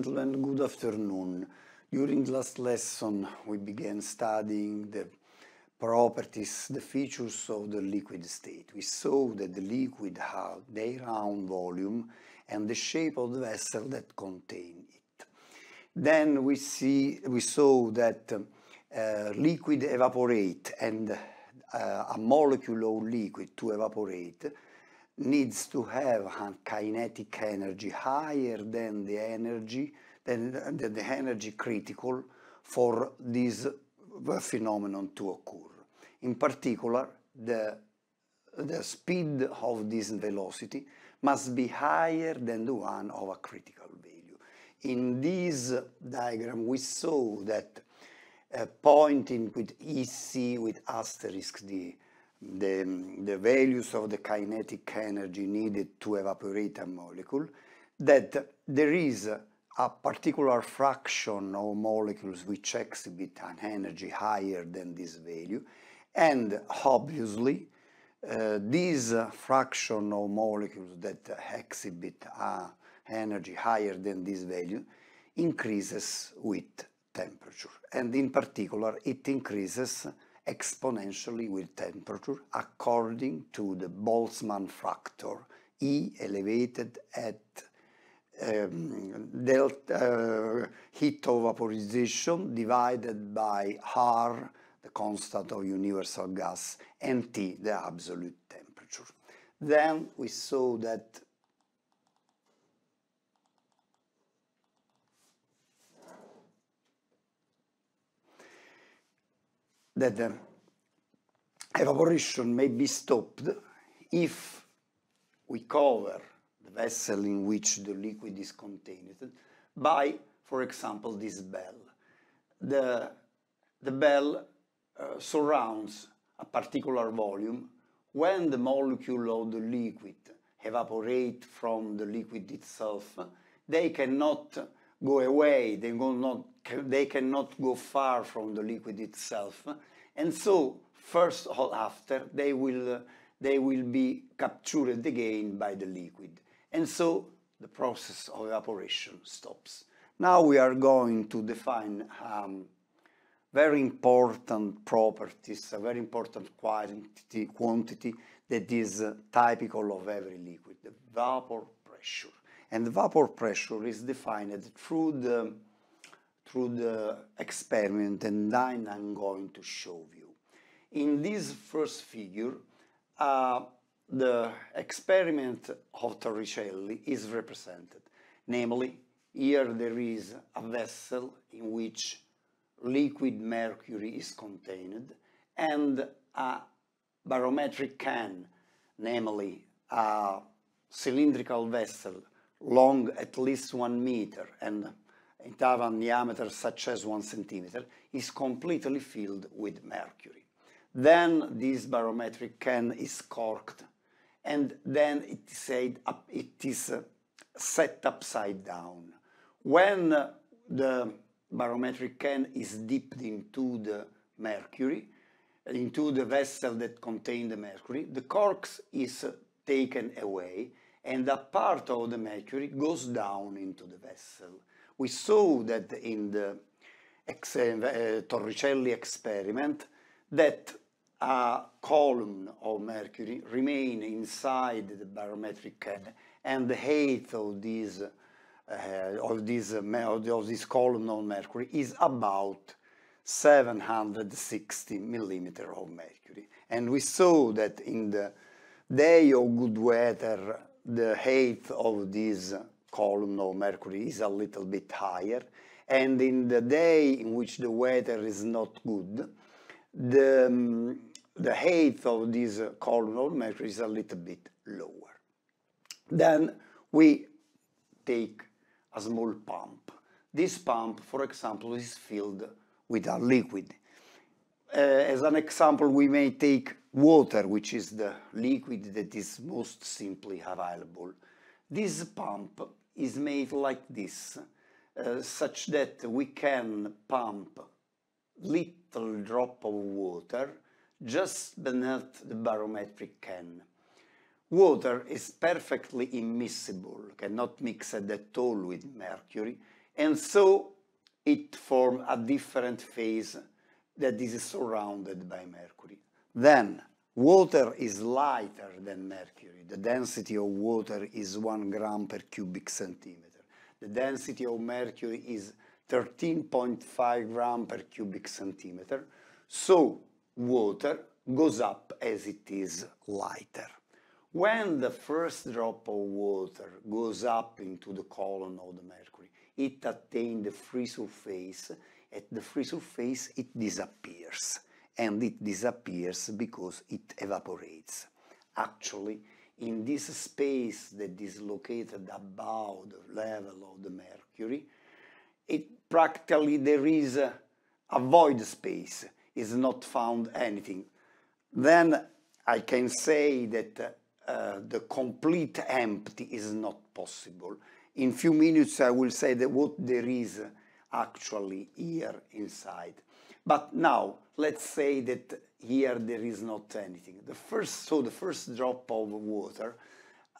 Gentlemen, good afternoon. During last lesson we began studying the properties, the features of the liquid state. We saw that the liquid had their own volume and the shape of the vessel that contain it. Then we, see, we saw that uh, liquid evaporate and uh, a molecule of liquid to evaporate needs to have kinetic energy higher than the energy than, than the energy critical for this uh, phenomenon to occur. In particular, the, the speed of this velocity must be higher than the one of a critical value. In this diagram, we saw that a pointing with EC with asterisk D the, the values of the kinetic energy needed to evaporate a molecule, that there is a particular fraction of molecules which exhibit an energy higher than this value, and obviously uh, this fraction of molecules that exhibit an energy higher than this value increases with temperature, and in particular it increases exponentially with temperature according to the Boltzmann factor E elevated at um, delta uh, heat of vaporization divided by R, the constant of universal gas, and T, the absolute temperature. Then we saw that that um, evaporation may be stopped if we cover the vessel in which the liquid is contained by, for example, this bell. The, the bell uh, surrounds a particular volume. When the molecule of the liquid evaporate from the liquid itself, they cannot go away, they will not they cannot go far from the liquid itself. And so, first or after, they will, uh, they will be captured again by the liquid. And so, the process of evaporation stops. Now we are going to define um, very important properties, a very important quantity, quantity that is uh, typical of every liquid, the vapor pressure. And the vapor pressure is defined through the through the experiment and then I'm going to show you. In this first figure, uh, the experiment of Torricelli is represented. Namely, here there is a vessel in which liquid mercury is contained and a barometric can, namely a cylindrical vessel long at least one meter and in Tavan diameter such as 1 centimeter is completely filled with mercury. Then this barometric can is corked and then it, said up, it is uh, set upside down. When the barometric can is dipped into the mercury, into the vessel that contains the mercury, the corks is taken away and a part of the mercury goes down into the vessel. We saw that in the ex uh, Torricelli experiment that a column of mercury remain inside the barometric head and the height of this uh, of this of this column of mercury is about 760 millimeter of mercury and we saw that in the day of good weather the height of this column of mercury is a little bit higher. And in the day in which the weather is not good, the, um, the height of this uh, column of mercury is a little bit lower. Then we take a small pump. This pump, for example, is filled with a liquid. Uh, as an example, we may take water, which is the liquid that is most simply available. This pump is made like this, uh, such that we can pump little drop of water just beneath the barometric can. Water is perfectly immiscible, cannot mix at all with mercury, and so it forms a different phase that is surrounded by mercury. Then Water is lighter than mercury. The density of water is 1 gram per cubic centimeter. The density of mercury is 13.5 gram per cubic centimeter. So water goes up as it is lighter. When the first drop of water goes up into the column of the mercury, it attains the free surface. At the free surface, it disappears and it disappears because it evaporates. Actually, in this space that is located above the level of the mercury, it practically there is a, a void space, is not found anything. Then I can say that uh, the complete empty is not possible. In few minutes I will say that what there is actually here inside. But now, let's say that here there is not anything. The first, so the first drop of water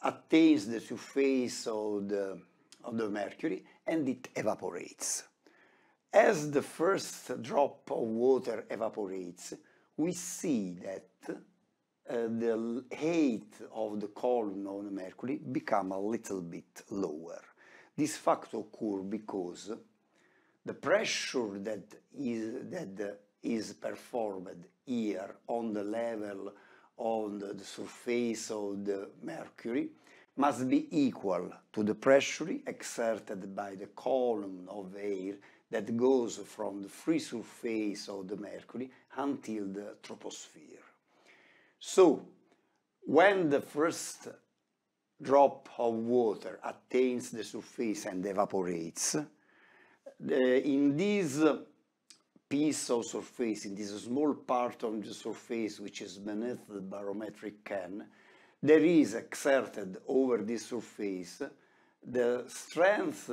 attains the surface of the, of the mercury and it evaporates. As the first drop of water evaporates, we see that uh, the height of the column of the mercury become a little bit lower. This fact occurs because the pressure that is, that is performed here on the level on the surface of the mercury must be equal to the pressure exerted by the column of air that goes from the free surface of the mercury until the troposphere. So, when the first drop of water attains the surface and evaporates, Eh, in this piece of surface, in this small part of the surface which is beneath the barometric can, there is exerted over this surface the strength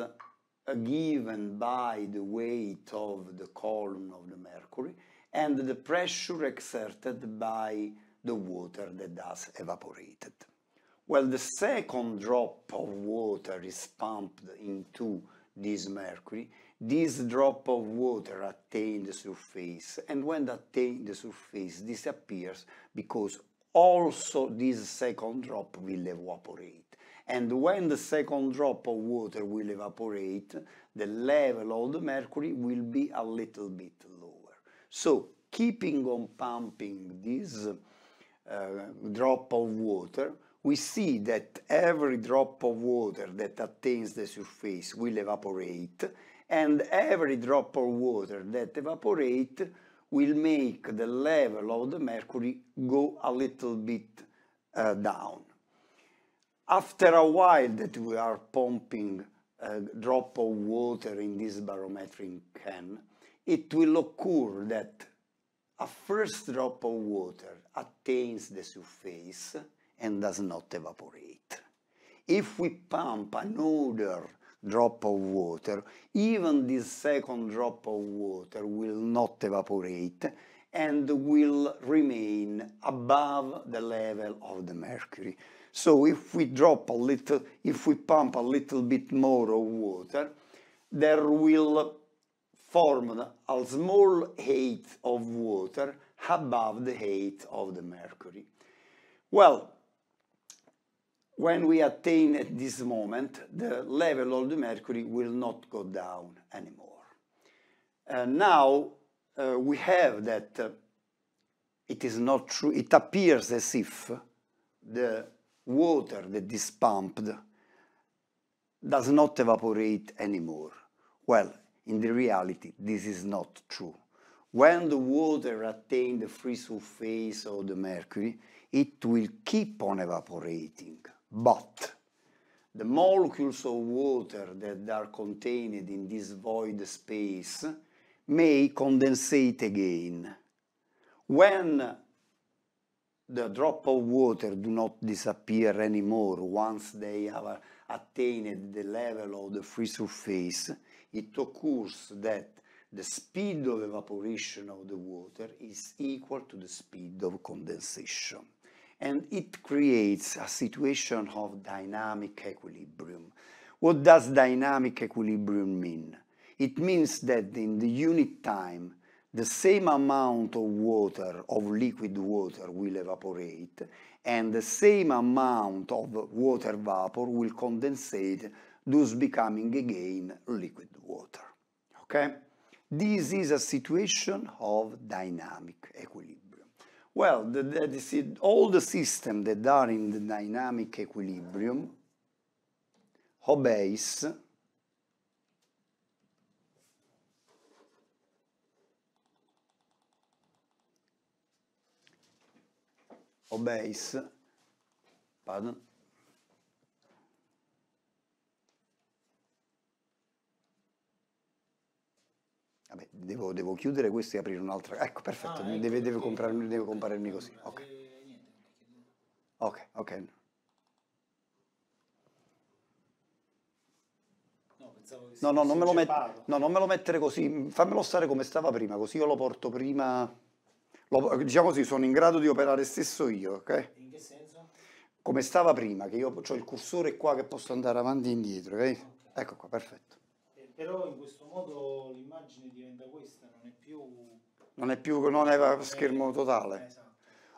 given by the weight of the column of the mercury and the pressure exerted by the water that thus evaporated. Well, the second drop of water is pumped into this mercury this drop of water attains the surface, and when attains the surface, disappears because also this second drop will evaporate. And when the second drop of water will evaporate, the level of the mercury will be a little bit lower. So keeping on pumping this uh, drop of water, we see that every drop of water that attains the surface will evaporate and every drop of water that evaporate will make the level of the mercury go a little bit uh, down. After a while that we are pumping a drop of water in this barometric can, it will occur that a first drop of water attains the surface and does not evaporate. If we pump another drop of water, even this second drop of water will not evaporate and will remain above the level of the mercury. So if we drop a little, if we pump a little bit more of water, there will form a small height of water above the height of the mercury. Well, when we attain at this moment, the level of the mercury will not go down anymore. Uh, now uh, we have that uh, it is not true, it appears as if the water that is pumped does not evaporate anymore. Well, in the reality, this is not true. When the water attains the free surface of the mercury, it will keep on evaporating but the molecules of water that are contained in this void space may condensate again. When the drop of water do not disappear anymore once they have attained the level of the free surface, it occurs that the speed of evaporation of the water is equal to the speed of condensation and it creates a situation of dynamic equilibrium. What does dynamic equilibrium mean? It means that in the unit time, the same amount of water, of liquid water, will evaporate, and the same amount of water vapor will condensate, thus becoming again liquid water. Okay? This is a situation of dynamic equilibrium. Well, the, the, the, the, all the systems that are in the dynamic equilibrium obeys obeys pardon Vabbè, devo, devo, chiudere questo e aprire un'altra. Ecco, perfetto, ah, ecco, deve, deve, comprarmi, deve comprarmi così. Ok, ok. okay. No, no, non me lo met- no, non me lo mettere così, fammelo stare come stava prima, così io lo porto prima, lo, diciamo così, sono in grado di operare stesso io, ok? In che senso? Come stava prima, che io ho il cursore qua che posso andare avanti e indietro, okay? Okay. Ecco qua, perfetto però in questo modo l'immagine diventa questa, non è più... Non è più, non è eh, schermo eh, totale. Esatto.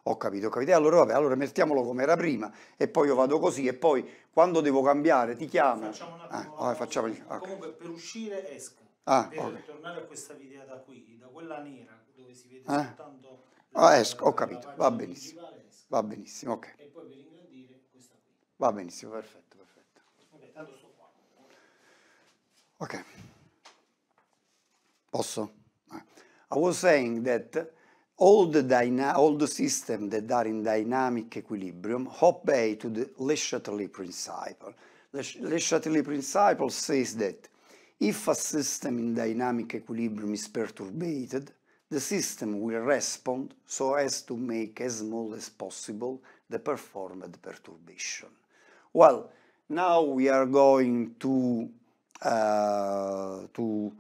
Ho capito, ho capito. Allora, vabbè, allora mettiamolo come era prima e poi io vado così e poi quando devo cambiare ti chiamo. Facciamo un ah, attimo. Eh, ah, facciamo... Okay. Comunque per uscire esco. Ah, per okay. tornare a questa videata qui, da quella nera dove si vede eh? soltanto... ah, esco, ho capito, va benissimo. Va benissimo, ok. E poi per ingrandire questa qui. Va benissimo, perfetto. Ok. Posso? I was saying that all the, all the systems that are in dynamic equilibrium obey to the Le Chatelier principle. Le, Le principle says that if a system in dynamic equilibrium is perturbed, the system will respond so as to make as small as possible the performed perturbation. Well, now we are going to uh, to,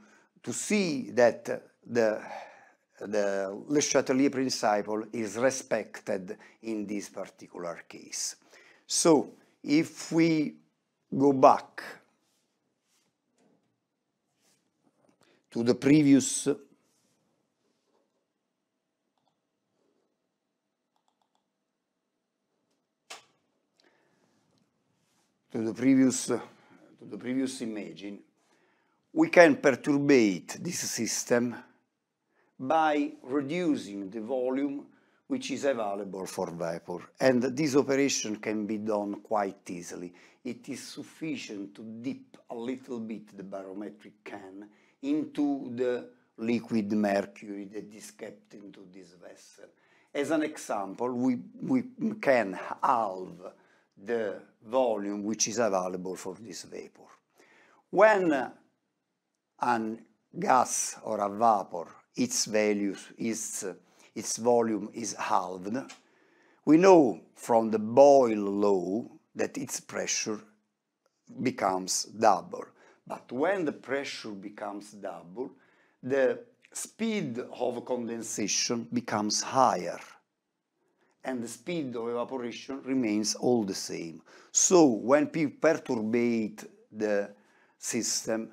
to see that the, the Le Chatelier principle is respected in this particular case. So if we go back to the previous to the previous the previous imaging, we can perturbate this system by reducing the volume which is available for vapor. And this operation can be done quite easily. It is sufficient to dip a little bit the barometric can into the liquid mercury that is kept into this vessel. As an example, we, we can halve the volume which is available for this vapor. When an gas or a vapor, its values, its, its volume is halved, we know from the Boyle law that its pressure becomes double. But when the pressure becomes double, the speed of condensation becomes higher and the speed of evaporation remains all the same. So when we perturbate the system,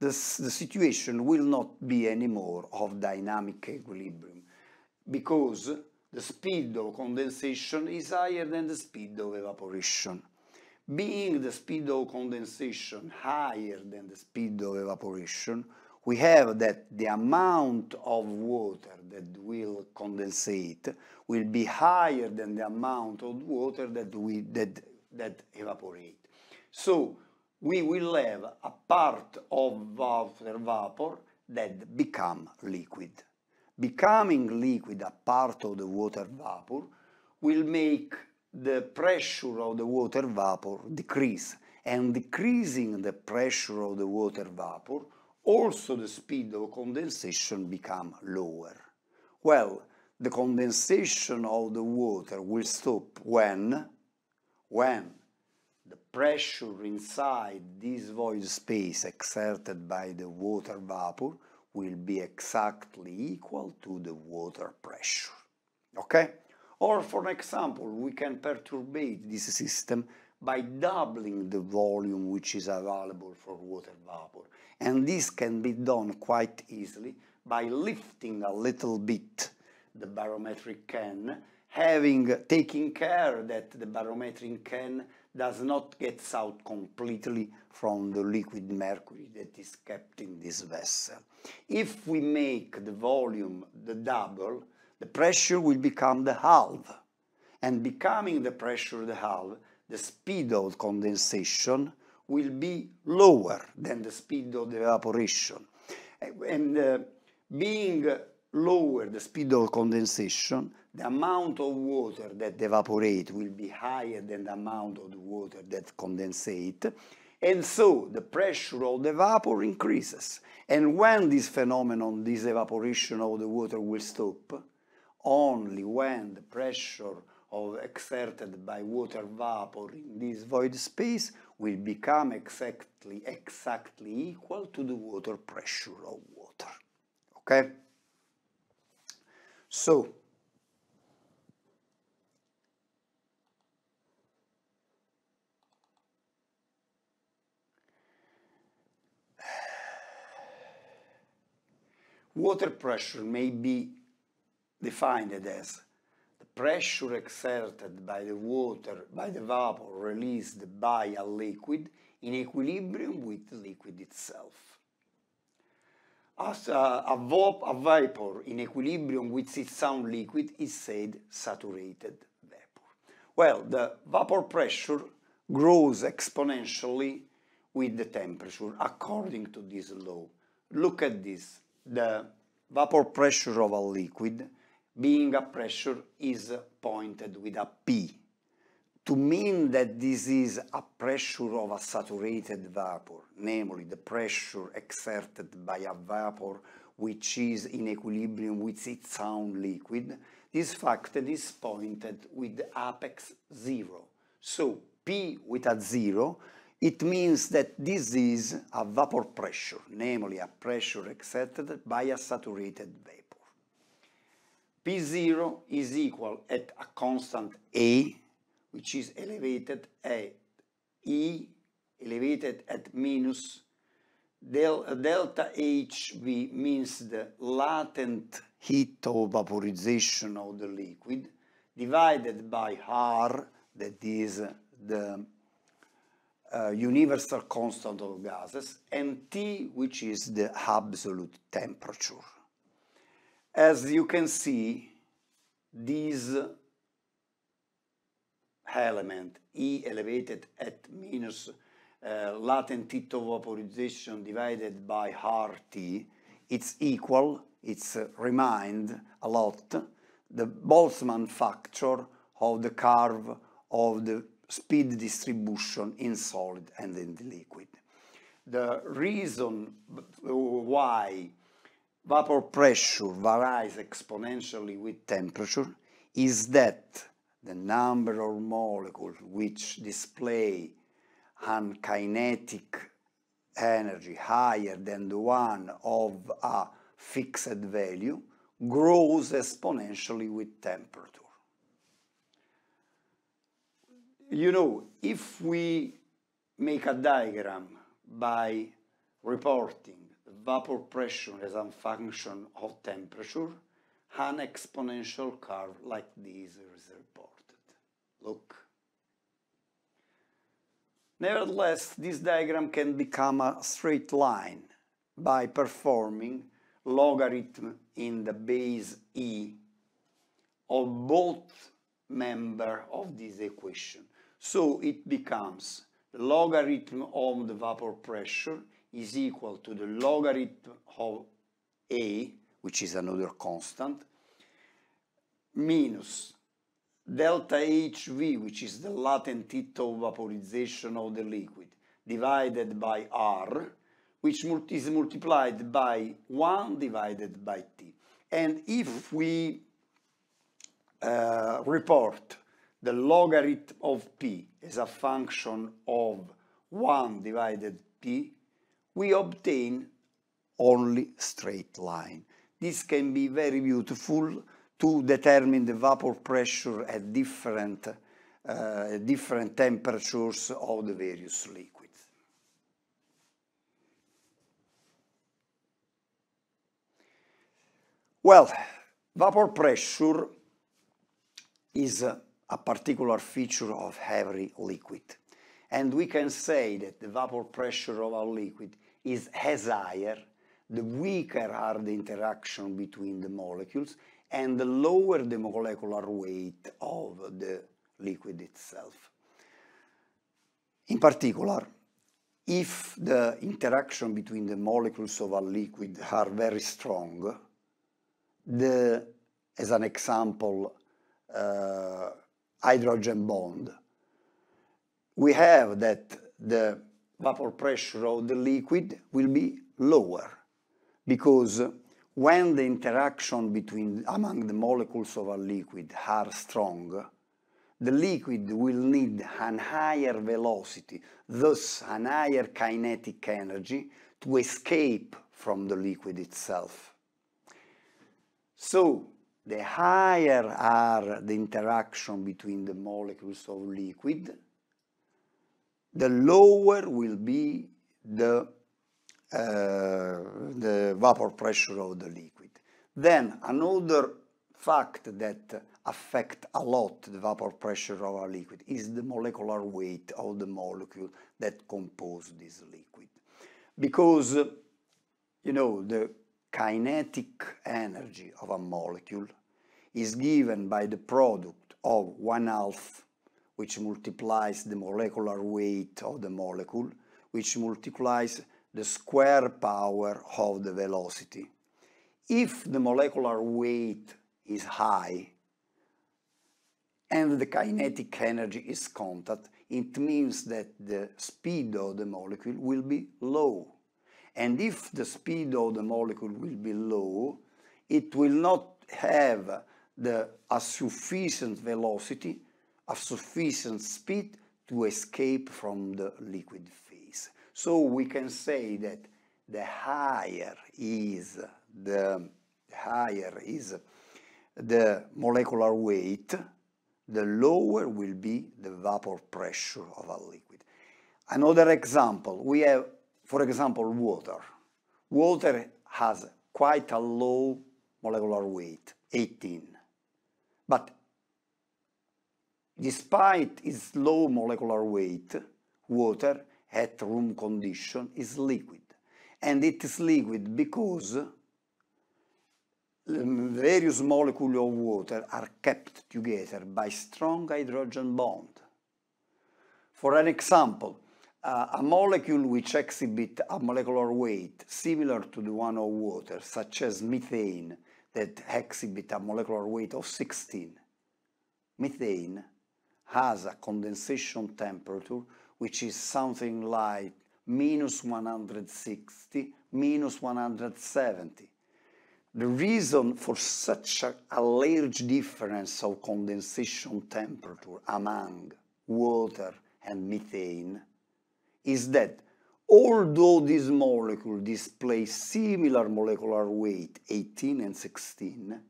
the, the situation will not be anymore of dynamic equilibrium because the speed of condensation is higher than the speed of evaporation. Being the speed of condensation higher than the speed of evaporation, we have that the amount of water that will condensate will be higher than the amount of water that we that that evaporate. So we will have a part of water vapor that become liquid. Becoming liquid a part of the water vapor will make the pressure of the water vapor decrease and decreasing the pressure of the water vapor also the speed of condensation become lower. Well, the condensation of the water will stop when, when the pressure inside this void space exerted by the water vapor will be exactly equal to the water pressure. Okay? Or for example, we can perturbate this system by doubling the volume which is available for water vapor. And this can be done quite easily by lifting a little bit the barometric can, having taking care that the barometric can does not get out completely from the liquid mercury that is kept in this vessel. If we make the volume the double, the pressure will become the half. And becoming the pressure the half, the speed of condensation will be lower than the speed of the evaporation. And uh, being lower the speed of condensation, the amount of water that evaporates will be higher than the amount of the water that condensate, and so the pressure of the vapor increases. And when this phenomenon, this evaporation of the water will stop, only when the pressure of exerted by water vapor in this void space will become exactly, exactly equal to the water pressure of water. Okay? So, water pressure may be defined as pressure exerted by the water, by the vapor released by a liquid in equilibrium with the liquid itself. As a, a, a vapor in equilibrium with its own liquid is said saturated vapor. Well, the vapor pressure grows exponentially with the temperature according to this law. Look at this. The vapor pressure of a liquid being a pressure is pointed with a P to mean that this is a pressure of a saturated vapor, namely the pressure exerted by a vapor which is in equilibrium with its own liquid, this factor is pointed with apex 0. So P with a 0, it means that this is a vapor pressure, namely a pressure exerted by a saturated vapor. P0 is equal at a constant A, which is elevated at E, elevated at minus del, delta HV means the latent heat of vaporization of the liquid divided by R, that is the uh, universal constant of gases, and T, which is the absolute temperature. As you can see, these element E elevated at minus uh, latent heat of vaporization divided by RT, it's equal, it's uh, remind a lot, the Boltzmann factor of the curve of the speed distribution in solid and in the liquid. The reason why vapor pressure varies exponentially with temperature is that the number of molecules which display an kinetic energy higher than the one of a fixed value grows exponentially with temperature. You know, if we make a diagram by reporting vapor pressure as a function of temperature, an exponential curve like this is reported. Look. Nevertheless, this diagram can become a straight line by performing logarithm in the base e of both member of this equation. So it becomes logarithm of the vapor pressure is equal to the logarithm of a, which is another constant, minus delta HV, which is the latent heat of vaporization of the liquid, divided by R, which is multiplied by 1 divided by T. And if we uh, report the logarithm of P as a function of 1 divided P, we obtain only straight line. This can be very beautiful to determine the vapor pressure at different, uh, different temperatures of the various liquids. Well, vapor pressure is a, a particular feature of every liquid. And we can say that the vapor pressure of our liquid is, has higher, the weaker are the interaction between the molecules and the lower the molecular weight of the liquid itself. In particular, if the interaction between the molecules of a liquid are very strong, the, as an example, uh, hydrogen bond, we have that the vapor pressure of the liquid will be lower because when the interaction between among the molecules of a liquid are strong, the liquid will need an higher velocity, thus an higher kinetic energy to escape from the liquid itself. So, the higher are the interaction between the molecules of liquid, the lower will be the, uh, the vapor pressure of the liquid. Then another fact that affect a lot the vapor pressure of a liquid is the molecular weight of the molecule that compose this liquid. Because, you know, the kinetic energy of a molecule is given by the product of one half which multiplies the molecular weight of the molecule, which multiplies the square power of the velocity. If the molecular weight is high and the kinetic energy is constant, it means that the speed of the molecule will be low. And if the speed of the molecule will be low, it will not have the, a sufficient velocity of sufficient speed to escape from the liquid phase. So we can say that the higher is the, the higher is the molecular weight, the lower will be the vapor pressure of a liquid. Another example, we have, for example, water. Water has quite a low molecular weight, 18. But Despite its low molecular weight, water at room condition is liquid. And it is liquid because various molecules of water are kept together by strong hydrogen bond. For an example, uh, a molecule which exhibits a molecular weight similar to the one of water, such as methane, that exhibits a molecular weight of 16. Methane has a condensation temperature which is something like minus 160, minus 170. The reason for such a, a large difference of condensation temperature among water and methane is that although these molecules display similar molecular weight 18 and 16,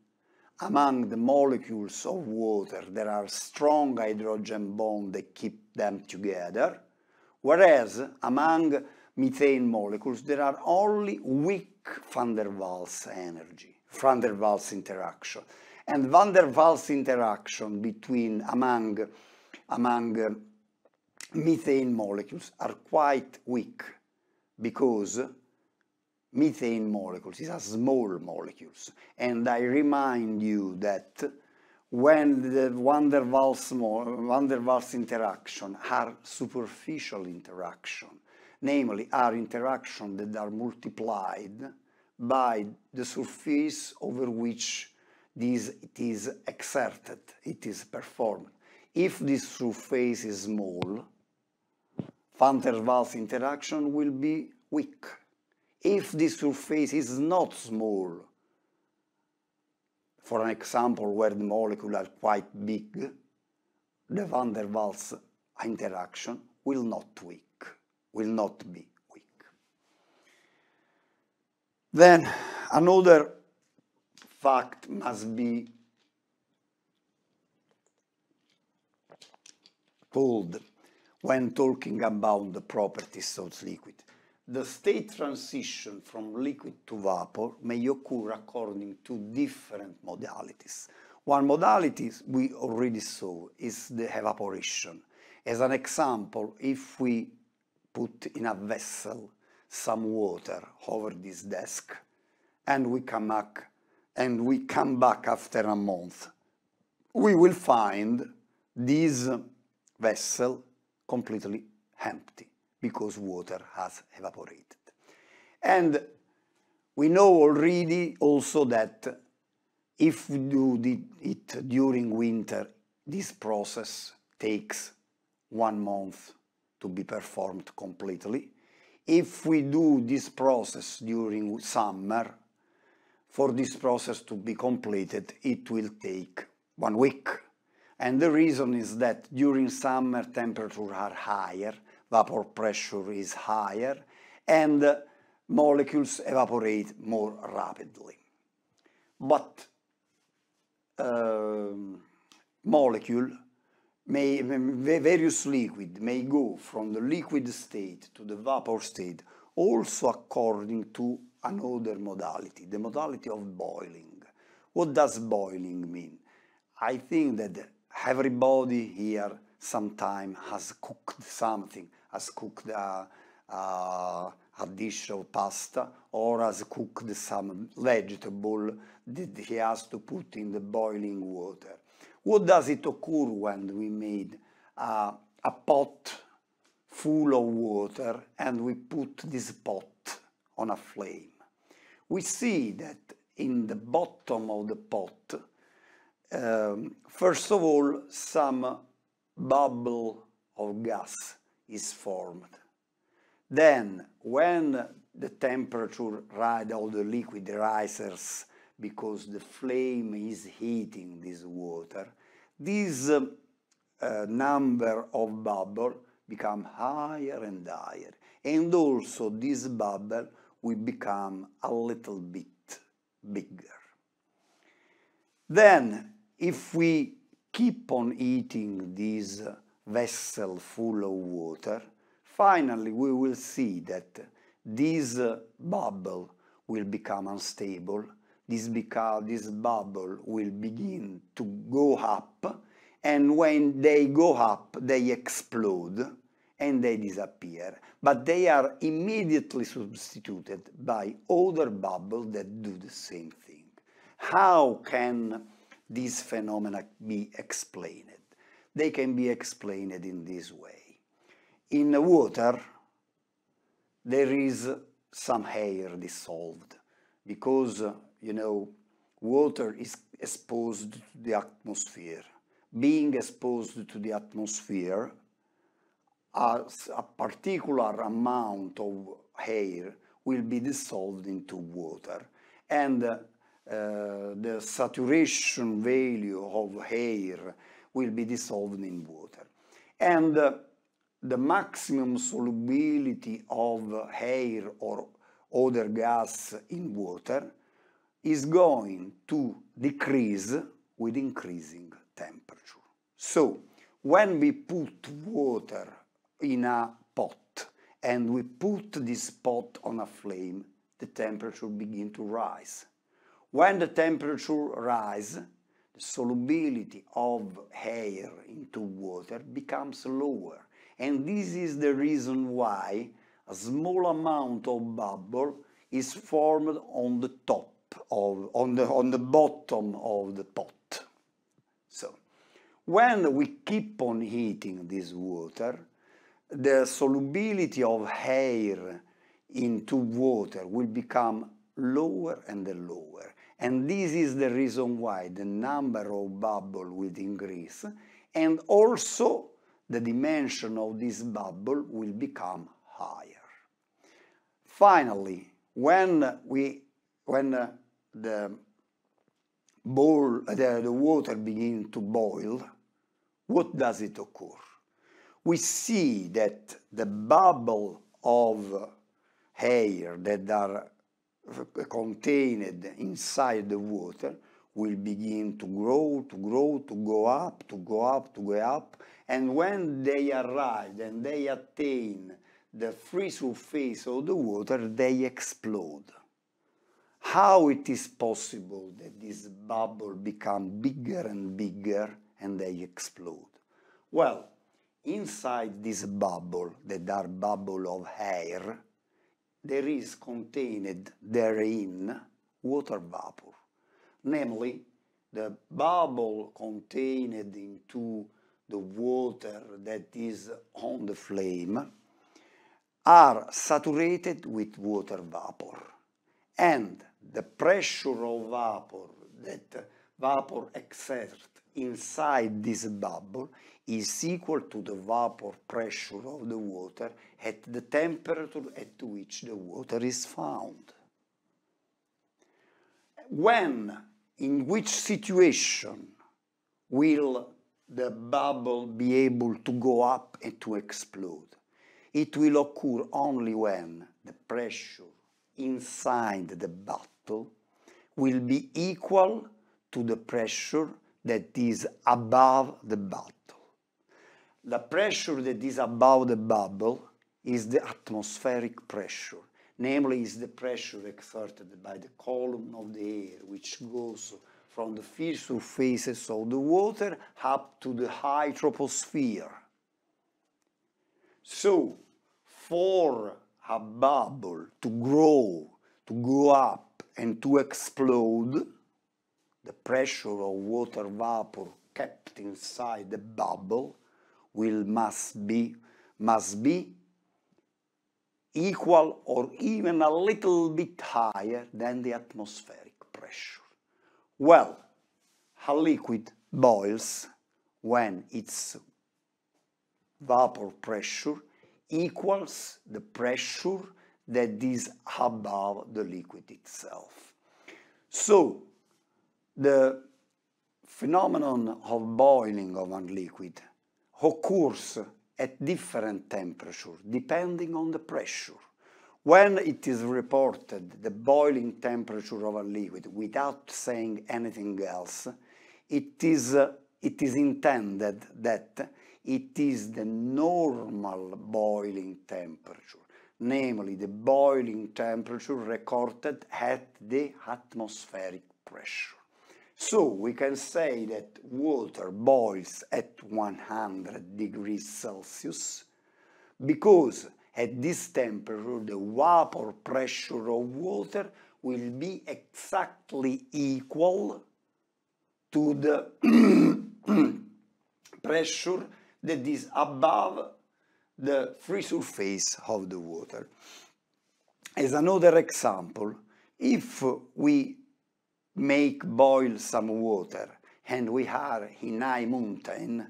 among the molecules of water, there are strong hydrogen bonds that keep them together, whereas among methane molecules, there are only weak van der Waals energy, van der Waals interaction. And van der Waals interaction between among, among uh, methane molecules are quite weak because methane molecules. These are small molecules. And I remind you that when the van der Waals, van der Waals interaction are superficial interaction, namely are interaction that are multiplied by the surface over which this, it is exerted, it is performed. If this surface is small, van der Waals interaction will be weak if the surface is not small, for an example where the molecules are quite big, the van der Waals interaction will not weak, will not be weak. Then another fact must be told when talking about the properties of liquid the state transition from liquid to vapor may occur according to different modalities. One modality we already saw is the evaporation. As an example, if we put in a vessel some water over this desk and we come back and we come back after a month, we will find this vessel completely empty because water has evaporated. And we know already also that if we do it during winter, this process takes one month to be performed completely. If we do this process during summer, for this process to be completed, it will take one week. And the reason is that during summer temperatures are higher vapor pressure is higher, and molecules evaporate more rapidly. But uh, molecule may, various liquid may go from the liquid state to the vapor state also according to another modality, the modality of boiling. What does boiling mean? I think that everybody here Sometimes has cooked something, has cooked a, a, a dish of pasta or has cooked some vegetable that he has to put in the boiling water. What does it occur when we made a, a pot full of water and we put this pot on a flame? We see that in the bottom of the pot, um, first of all, some bubble of gas is formed. Then, when the temperature rise all the liquid rises because the flame is heating this water, this uh, uh, number of bubble become higher and higher. And also this bubble will become a little bit bigger. Then, if we keep on eating this vessel full of water, finally we will see that this bubble will become unstable, this, this bubble will begin to go up, and when they go up, they explode and they disappear. But they are immediately substituted by other bubbles that do the same thing. How can these phenomena be explained. They can be explained in this way. In water, there is some air dissolved because, you know, water is exposed to the atmosphere. Being exposed to the atmosphere, as a particular amount of air will be dissolved into water and uh, the saturation value of air will be dissolved in water. And uh, the maximum solubility of air or other gas in water is going to decrease with increasing temperature. So when we put water in a pot and we put this pot on a flame, the temperature begin to rise. When the temperature rise, the solubility of air into water becomes lower and this is the reason why a small amount of bubble is formed on the top of on the on the bottom of the pot. So when we keep on heating this water, the solubility of air into water will become lower and lower and this is the reason why the number of bubble will increase and also the dimension of this bubble will become higher. Finally, when we when uh, the boil the, the water begins to boil, what does it occur? We see that the bubble of air that are contained inside the water will begin to grow, to grow, to go up, to go up, to go up. And when they arrive and they attain the free surface of the water, they explode. How it is possible that this bubble become bigger and bigger and they explode? Well, inside this bubble, that are bubble of air, there is contained therein water vapor, namely the bubble contained into the water that is on the flame are saturated with water vapor and the pressure of vapor that vapor exerts inside this bubble is equal to the vapor pressure of the water at the temperature at which the water is found. When, in which situation will the bubble be able to go up and to explode? It will occur only when the pressure inside the bottle will be equal to the pressure that is above the bubble. The pressure that is above the bubble is the atmospheric pressure, namely is the pressure exerted by the column of the air which goes from the fish surfaces of the water up to the high troposphere. So, for a bubble to grow, to go up and to explode, the pressure of water vapor kept inside the bubble will must be must be equal or even a little bit higher than the atmospheric pressure. Well, a liquid boils when its vapor pressure equals the pressure that is above the liquid itself. So, the phenomenon of boiling of a liquid occurs at different temperature depending on the pressure. When it is reported the boiling temperature of a liquid without saying anything else, it is, uh, it is intended that it is the normal boiling temperature, namely the boiling temperature recorded at the atmospheric pressure. So we can say that water boils at 100 degrees Celsius because at this temperature the vapor pressure of water will be exactly equal to the pressure that is above the free surface of the water. As another example, if we make boil some water, and we are in high mountain.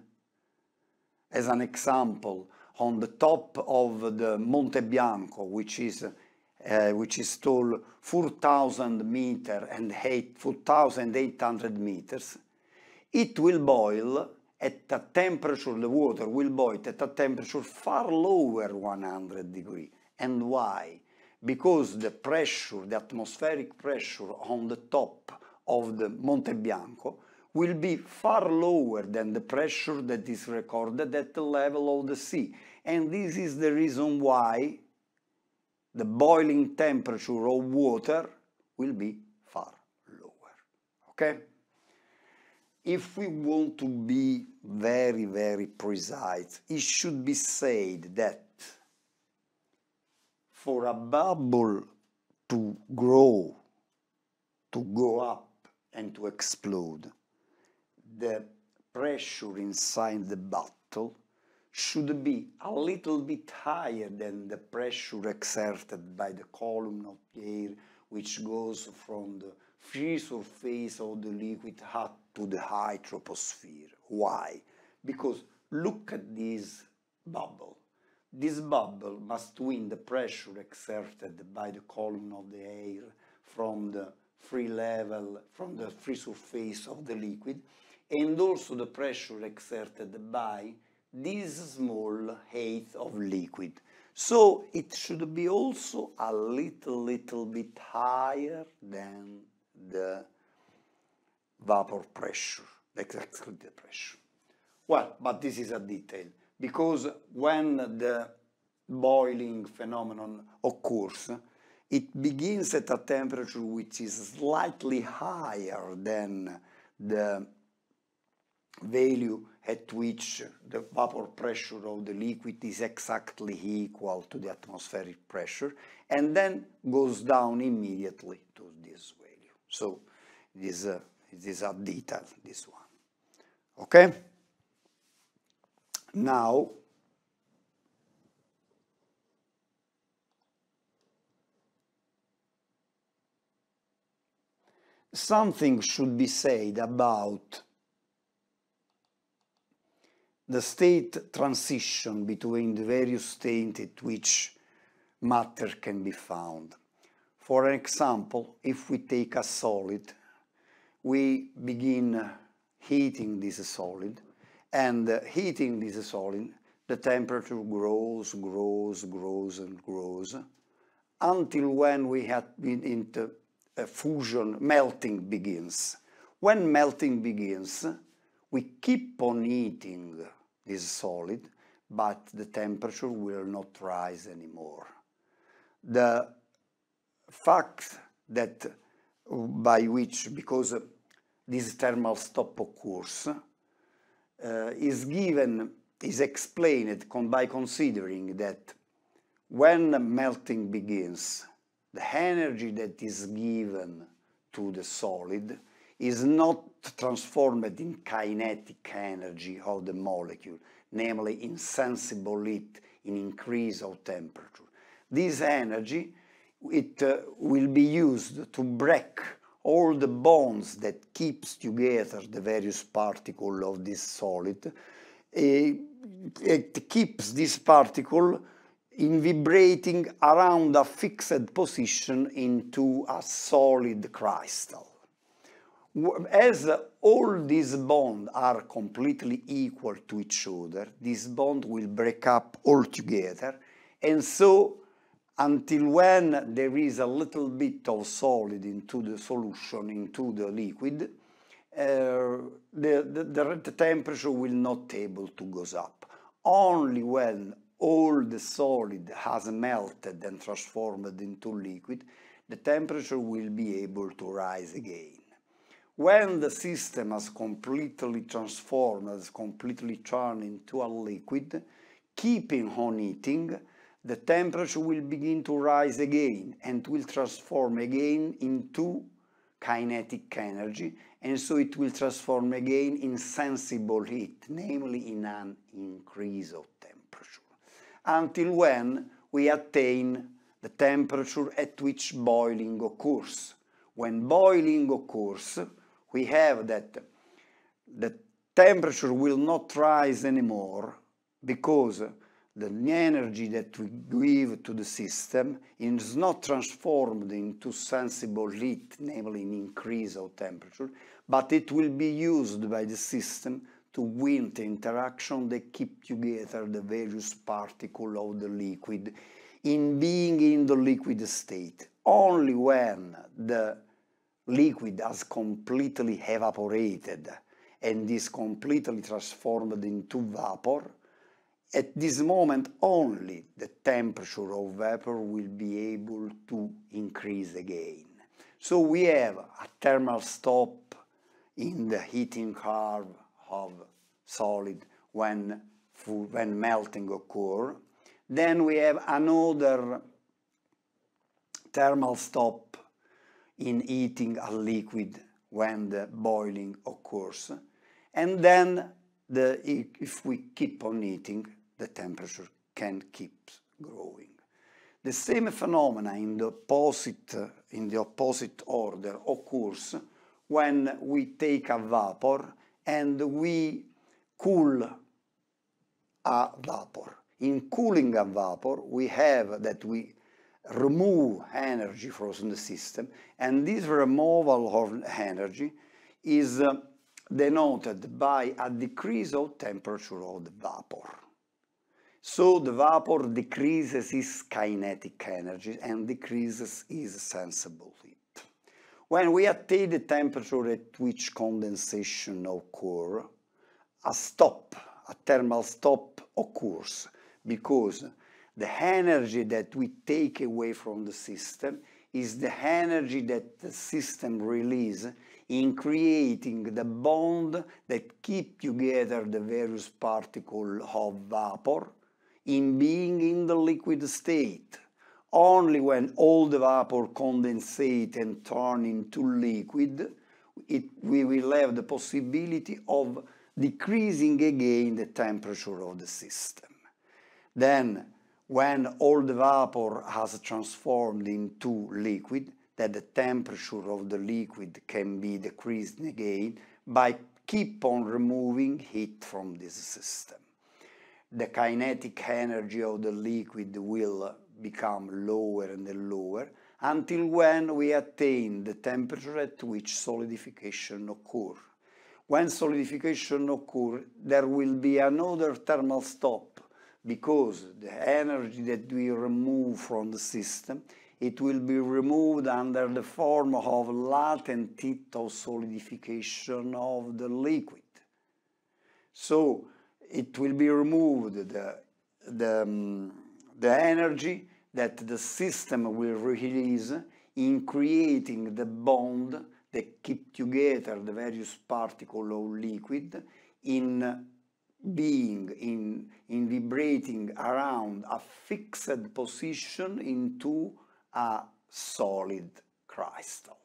As an example, on the top of the Monte Bianco, which is uh, which is tall 4,000 meter and 4,800 meters, it will boil at a temperature, the water will boil at a temperature far lower 100 degree. And why? because the pressure, the atmospheric pressure on the top of the Monte Bianco will be far lower than the pressure that is recorded at the level of the sea. And this is the reason why the boiling temperature of water will be far lower. Okay? If we want to be very, very precise, it should be said that for a bubble to grow, to go up and to explode, the pressure inside the bottle should be a little bit higher than the pressure exerted by the column of air which goes from the free surface of the liquid up to the high troposphere. Why? Because look at this bubble. This bubble must win the pressure exerted by the column of the air from the free level, from the free surface of the liquid, and also the pressure exerted by this small height of liquid. So it should be also a little, little bit higher than the vapor pressure, the exerted pressure. Well, but this is a detail because when the boiling phenomenon occurs, it begins at a temperature which is slightly higher than the value at which the vapor pressure of the liquid is exactly equal to the atmospheric pressure and then goes down immediately to this value. So it is a, it is a detail, this one. Okay? Now, something should be said about the state transition between the various states at which matter can be found. For example, if we take a solid, we begin heating this solid, and heating this solid, the temperature grows, grows, grows, and grows, until when we have been into a fusion, melting begins. When melting begins, we keep on heating this solid, but the temperature will not rise anymore. The fact that by which, because this thermal stop occurs, uh, is given, is explained con by considering that when melting begins, the energy that is given to the solid is not transformed in kinetic energy of the molecule, namely in sensible heat, in increase of temperature. This energy, it uh, will be used to break all the bonds that keeps together the various particles of this solid, eh, it keeps this particle in vibrating around a fixed position into a solid crystal. As all these bonds are completely equal to each other, this bond will break up altogether, and so until when there is a little bit of solid into the solution, into the liquid, uh, the, the, the, temperature will not able to goes up. Only when all the solid has melted and transformed into liquid, the temperature will be able to rise again. When the system has completely transformed, has completely turned into a liquid, keeping on heating, the temperature will begin to rise again and will transform again into kinetic energy and so it will transform again in sensible heat, namely in an increase of temperature, until when we attain the temperature at which boiling occurs. When boiling occurs, we have that the temperature will not rise anymore because the energy that we give to the system is not transformed into sensible heat, namely an increase of temperature, but it will be used by the system to win the interaction that keep together the various particles of the liquid in being in the liquid state. Only when the liquid has completely evaporated and is completely transformed into vapor, at this moment only the temperature of vapor will be able to increase again. So we have a thermal stop in the heating curve of solid when, when melting occurs. Then we have another thermal stop in heating a liquid when the boiling occurs. And then the, if we keep on heating, the temperature can keep growing. The same phenomena in the opposite, in the opposite order occurs when we take a vapor and we cool a vapor. In cooling a vapor, we have that we remove energy from the system, and this removal of energy is uh, denoted by a decrease of temperature of the vapor. So the vapor decreases its kinetic energy and decreases its sensible heat. When we attain the temperature at which condensation occurs, a stop, a thermal stop occurs because the energy that we take away from the system is the energy that the system releases in creating the bond that keep together the various particles of vapor in being in the liquid state only when all the vapor condensate and turn into liquid, it, we will have the possibility of decreasing again the temperature of the system. Then, when all the vapor has transformed into liquid, that the temperature of the liquid can be decreased again by keep on removing heat from this system the kinetic energy of the liquid will become lower and lower until when we attain the temperature at which solidification occurs. When solidification occurs, there will be another thermal stop because the energy that we remove from the system, it will be removed under the form of latent heat of solidification of the liquid. So it will be removed the, the, um, the energy that the system will release in creating the bond that keep together the various particle or liquid in being, in, in vibrating around a fixed position into a solid crystal.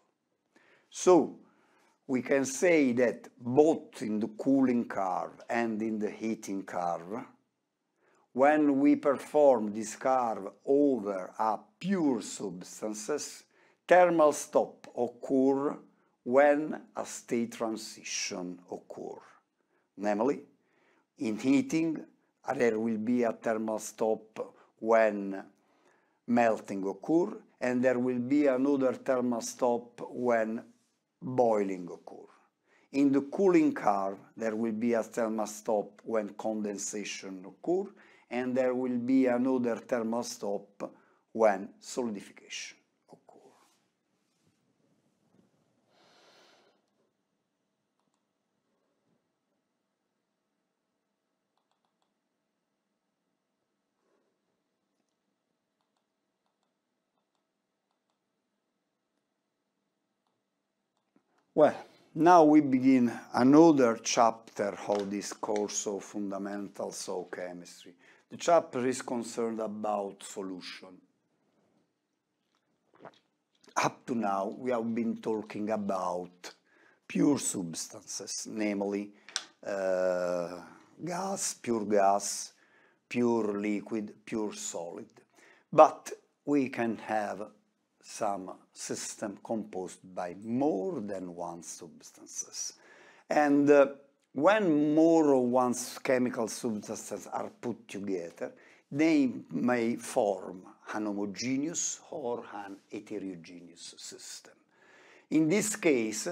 So, we can say that both in the cooling curve and in the heating curve, when we perform this curve over a pure substances, thermal stop occur when a state transition occur. Namely, in heating, there will be a thermal stop when melting occur, and there will be another thermal stop when boiling occur. In the cooling car. there will be a thermal stop when condensation occur, and there will be another thermal stop when solidification. Well, now we begin another chapter of this course of Fundamentals of Chemistry. The chapter is concerned about solution. Up to now, we have been talking about pure substances, namely uh, gas, pure gas, pure liquid, pure solid. But we can have some system composed by more than one substances. And uh, when more or one chemical substances are put together, they may form an homogeneous or an heterogeneous system. In this case,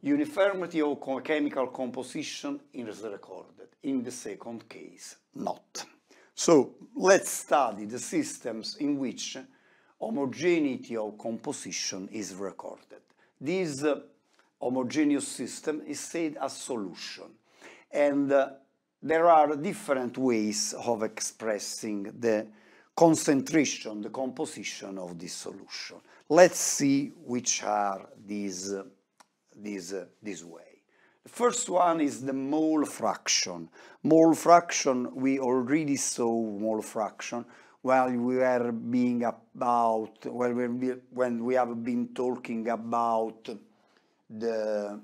uniformity of chemical composition is recorded. In the second case, not. So let's study the systems in which homogeneity of composition is recorded. This uh, homogeneous system is said a solution. And uh, there are different ways of expressing the concentration, the composition of this solution. Let's see which are these, uh, these, uh, this way. The first one is the mole fraction. Mole fraction, we already saw mole fraction while we were being about when we, when we have been talking about the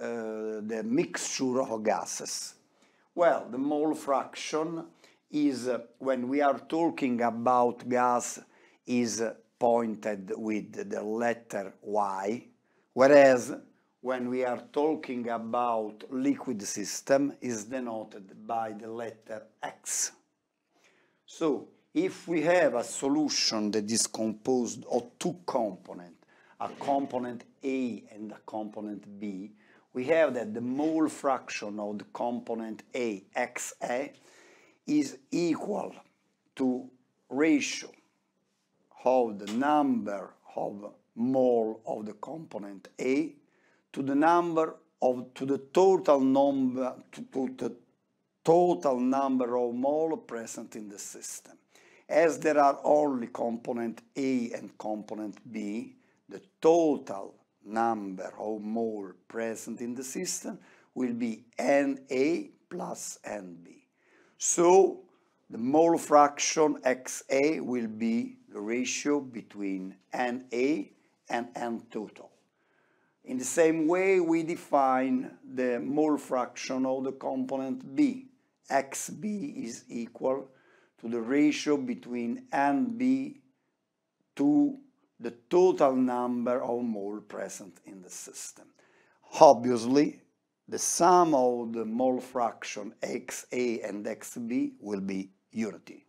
uh, the mixture of gases. Well, the mole fraction is uh, when we are talking about gas is pointed with the letter Y, whereas when we are talking about liquid system is denoted by the letter X. So if we have a solution that is composed of two components, a component A and a component B, we have that the mole fraction of the component A, XA, is equal to ratio of the number of mole of the component A to the number of to the total number to, to the total number of mole present in the system as there are only component A and component B, the total number of mole present in the system will be Na plus Nb. So the mole fraction XA will be the ratio between Na and N total. In the same way, we define the mole fraction of the component B. XB is equal to the ratio between and b to the total number of mole present in the system. Obviously, the sum of the mole fraction XA and XB will be unity.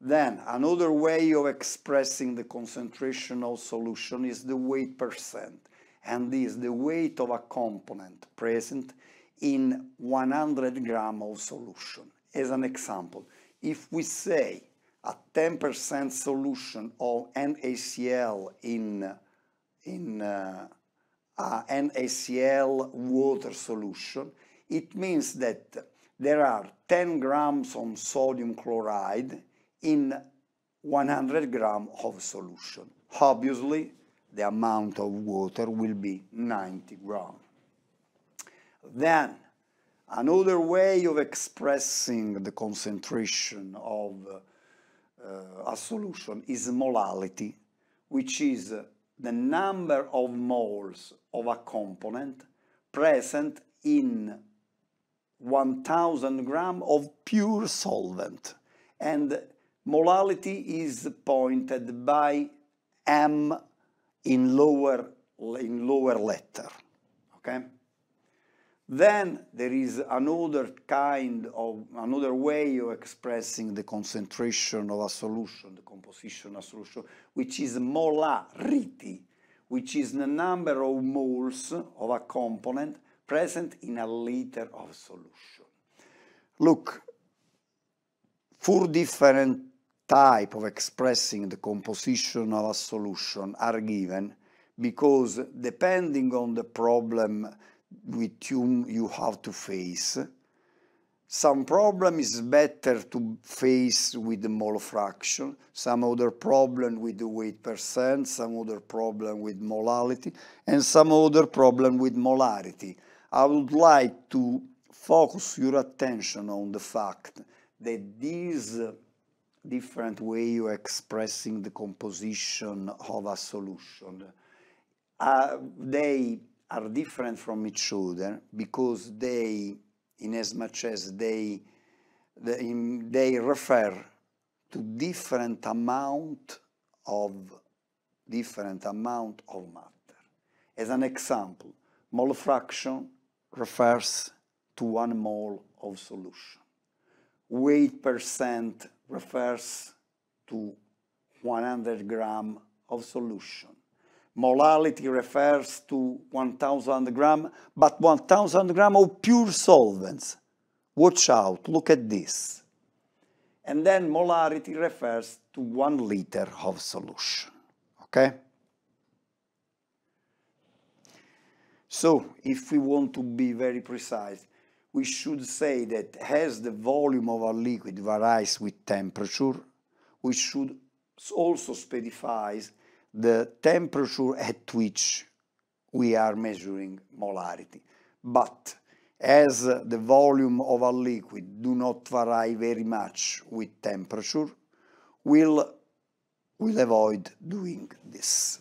Then, another way of expressing the concentration of solution is the weight percent, and is the weight of a component present in 100 gram of solution. As an example, if we say a 10% solution of NaCl in, in uh, NaCl water solution, it means that there are 10 grams of sodium chloride in 100 gram of solution. Obviously, the amount of water will be 90 gram. Then another way of expressing the concentration of uh, a solution is molality, which is the number of moles of a component present in 1000 gram of pure solvent. And molality is pointed by M in lower, in lower letter, okay? Then there is another kind of, another way of expressing the concentration of a solution, the composition of a solution, which is molarity, which is the number of moles of a component present in a liter of solution. Look, four different type of expressing the composition of a solution are given because depending on the problem with whom you have to face. Some problem is better to face with the mole fraction, some other problem with the weight percent, some other problem with molality, and some other problem with molarity. I would like to focus your attention on the fact that these different way of expressing the composition of a solution, uh, they are different from each other because they, in as much as they, they, refer to different amount of different amount of matter. As an example, mole fraction refers to one mole of solution. Weight percent refers to 100 gram of solution molality refers to 1000 gram, but 1000 gram of pure solvents. Watch out, look at this. And then molarity refers to one liter of solution, okay? So if we want to be very precise, we should say that as the volume of a liquid varies with temperature, we should also specify the temperature at which we are measuring molarity. But as the volume of a liquid do not vary very much with temperature, we'll, we'll avoid doing this.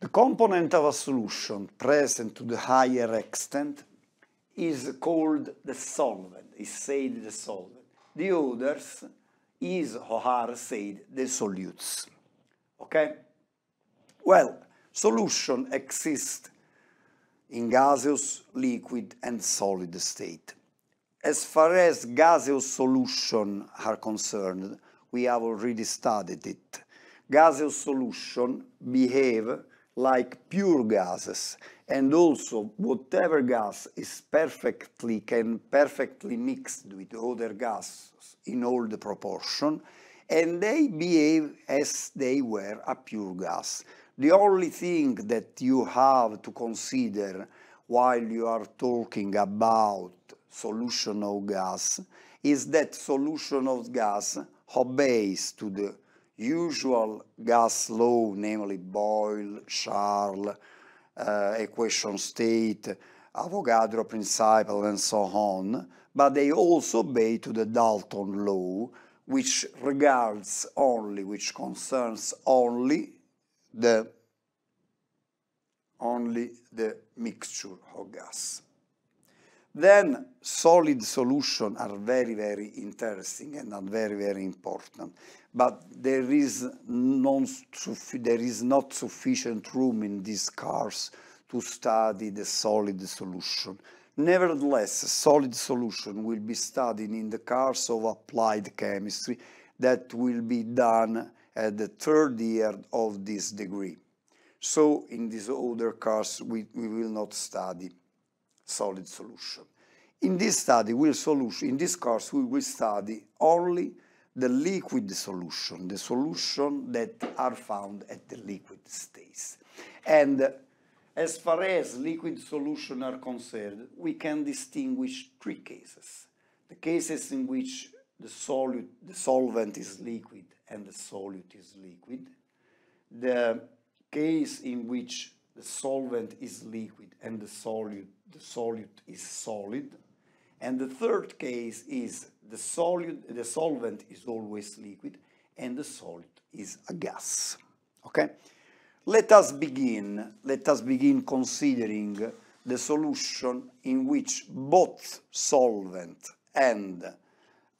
The component of a solution present to the higher extent is called the solvent, is said the solvent. The others is or are said the solutes. Okay? Well, solution exists in gaseous, liquid and solid state. As far as gaseous solution are concerned, we have already studied it. Gaseous solution behave like pure gases and also whatever gas is perfectly can perfectly mixed with other gases in all the proportion and they behave as they were a pure gas. The only thing that you have to consider while you are talking about solution of gas is that solution of gas obeys to the usual gas law, namely Boyle, Charles, uh, equation state, Avogadro principle, and so on, but they also obey to the Dalton law, which regards only, which concerns only the only the mixture of gas. Then solid solutions are very, very interesting and are very, very important but there is, non there is not sufficient room in these cars to study the solid solution. Nevertheless, a solid solution will be studied in the cars of applied chemistry that will be done at the third year of this degree. So in these older cars, we, we will not study solid solution. In this study, we'll solution, in this course, we will study only the liquid solution, the solution that are found at the liquid stage. And as far as liquid solution are concerned, we can distinguish three cases. The cases in which the, solute, the solvent is liquid and the solute is liquid, the case in which the solvent is liquid and the solute, the solute is solid, and the third case is the, solute, the solvent is always liquid and the salt is a gas. Okay? Let us begin, let us begin considering the solution in which both solvent and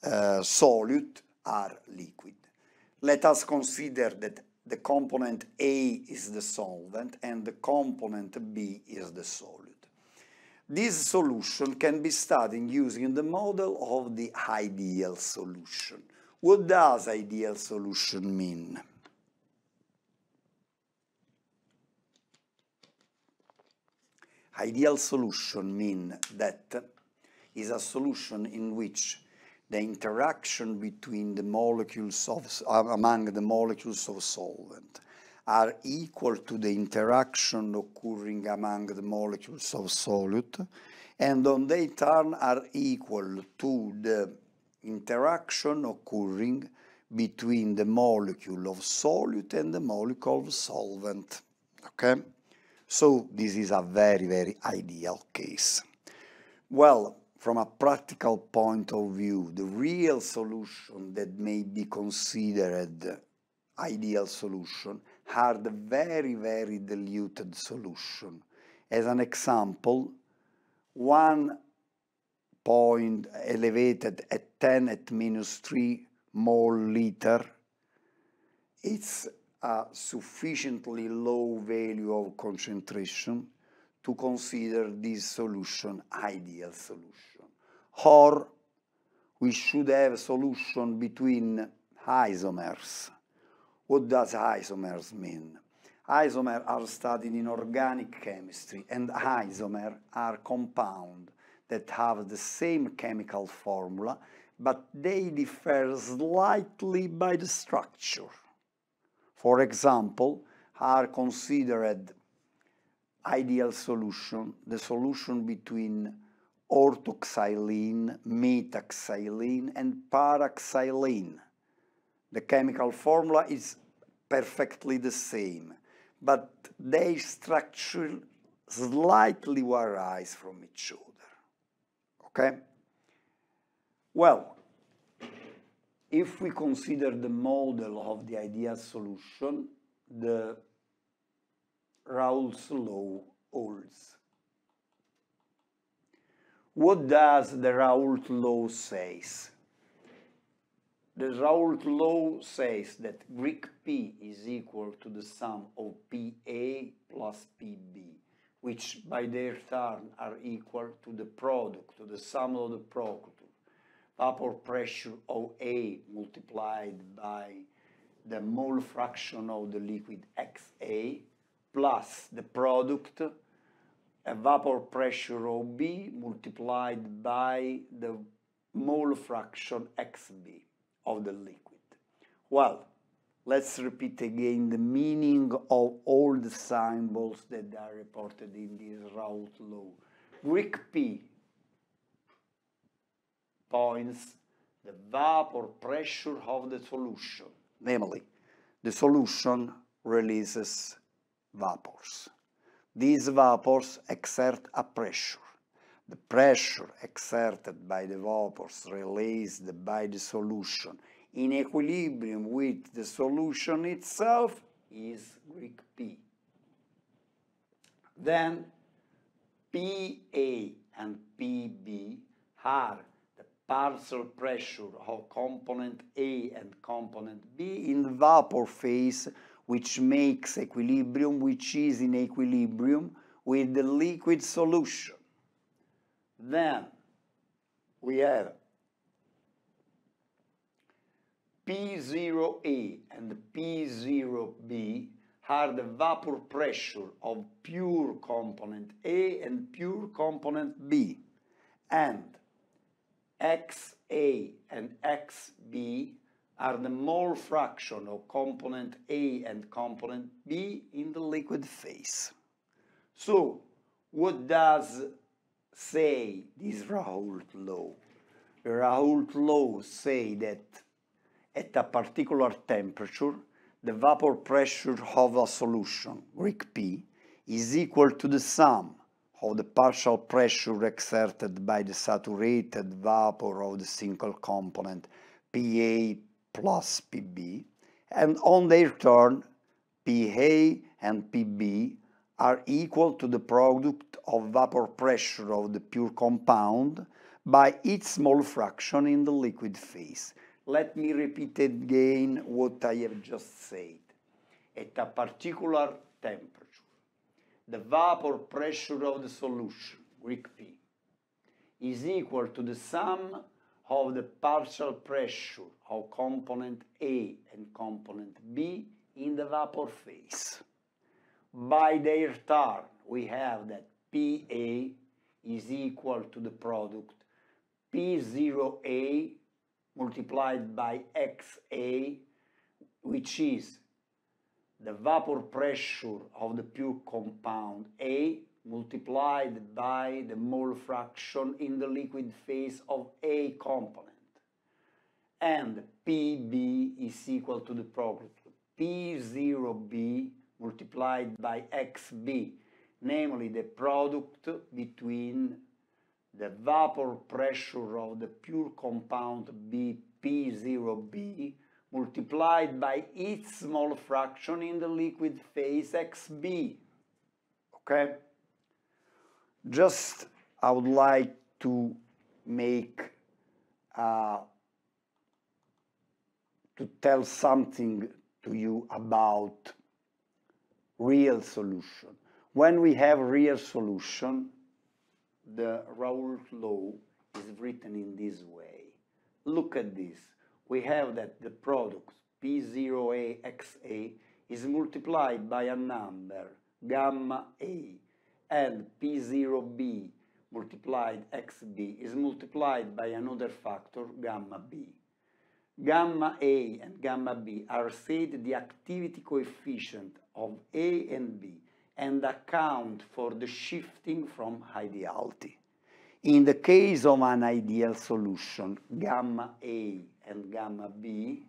uh, solute are liquid. Let us consider that the component A is the solvent and the component B is the solute. This solution can be studied using the model of the ideal solution. What does ideal solution mean? Ideal solution means that is a solution in which the interaction between the molecules of, among the molecules of solvent are equal to the interaction occurring among the molecules of solute and on their turn are equal to the interaction occurring between the molecule of solute and the molecule of solvent. Okay? So this is a very, very ideal case. Well, from a practical point of view, the real solution that may be considered ideal solution hard, very, very diluted solution. As an example, one point elevated at 10 at minus 3 mole liter, it's a sufficiently low value of concentration to consider this solution ideal solution. Or we should have solution between isomers what does isomers mean? Isomers are studied in organic chemistry, and isomers are compounds that have the same chemical formula, but they differ slightly by the structure. For example, are considered ideal solution, the solution between orthoxylene, metaxylene, and paraxylene. The chemical formula is perfectly the same, but their structure slightly varies from each other. Okay? Well, if we consider the model of the ideal solution, the Raoult's law holds. What does the Raoult law says? The Raoult law says that Greek P is equal to the sum of PA plus PB, which by their turn are equal to the product, to the sum of the product, vapor pressure of A multiplied by the mole fraction of the liquid XA plus the product a vapor pressure of B multiplied by the mole fraction XB of the liquid. Well, let's repeat again the meaning of all the symbols that are reported in this Raoult law. Greek P points the vapor pressure of the solution, namely, the solution releases vapors. These vapors exert a pressure. The pressure exerted by the vapors released by the solution in equilibrium with the solution itself is Greek P. Then PA and PB are the partial pressure of component A and component B in vapor phase which makes equilibrium which is in equilibrium with the liquid solution. Then we have P0A and P0B are the vapor pressure of pure component A and pure component B and XA and XB are the mole fraction of component A and component B in the liquid phase. So what does say, this Raoult law, Raoult law say that at a particular temperature, the vapor pressure of a solution, Greek P, is equal to the sum of the partial pressure exerted by the saturated vapor of the single component PA plus PB, and on their turn, PA and PB are equal to the product of vapor pressure of the pure compound by its small fraction in the liquid phase. Let me repeat again what I have just said. At a particular temperature, the vapor pressure of the solution, Greek P, is equal to the sum of the partial pressure of component A and component B in the vapor phase by their turn, we have that PA is equal to the product P0A multiplied by XA, which is the vapor pressure of the pure compound A multiplied by the mole fraction in the liquid phase of A component. And PB is equal to the product P0B multiplied by xB, namely the product between the vapor pressure of the pure compound BP0B multiplied by its small fraction in the liquid phase XB. Okay? Just I would like to make uh, to tell something to you about real solution. When we have real solution, the Raoul law is written in this way. Look at this. We have that the product P0AXA is multiplied by a number gamma A and P0B multiplied XB is multiplied by another factor gamma B gamma A and gamma B are said the activity coefficient of A and B and account for the shifting from ideality. In the case of an ideal solution, gamma A and gamma B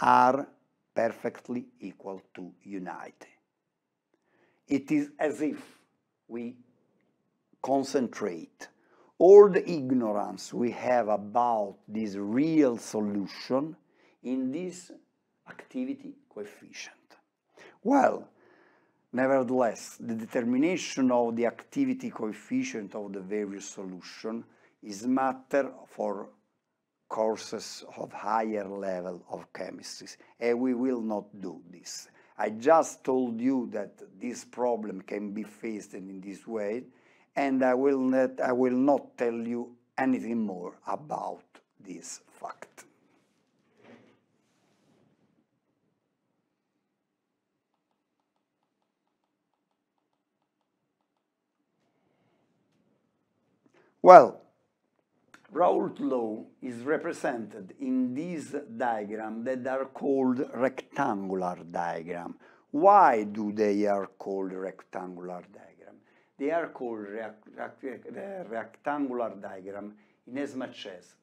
are perfectly equal to unity. It is as if we concentrate all the ignorance we have about this real solution in this activity coefficient. Well, nevertheless, the determination of the activity coefficient of the various solution is matter for courses of higher level of chemistry, and we will not do this. I just told you that this problem can be faced in this way, and I will not, I will not tell you anything more about this fact. Well, Raoult's law is represented in these diagrams that are called rectangular diagram. Why do they are called rectangular they are called rectangular diagram in as much as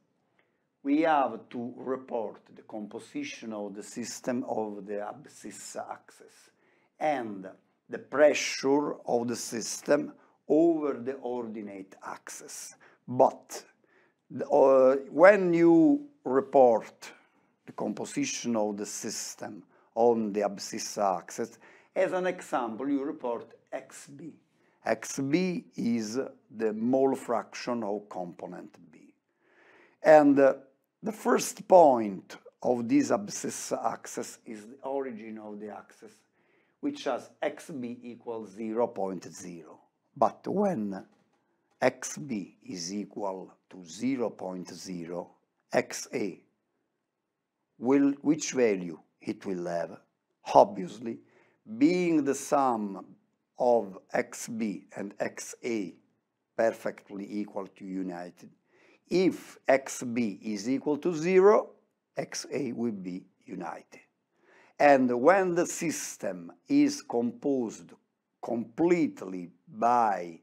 we have to report the composition of the system of the abscissa axis and the pressure of the system over the ordinate axis. But uh, when you report the composition of the system on the abscissa axis, as an example, you report XB xb is the mole fraction of component b. And uh, the first point of this abscess axis is the origin of the axis, which has xb equals 0, 0.0. But when xb is equal to 0, 0.0, xa, will, which value it will have? Obviously, being the sum of xb and xa perfectly equal to united. If xb is equal to 0, xa will be united. And when the system is composed completely by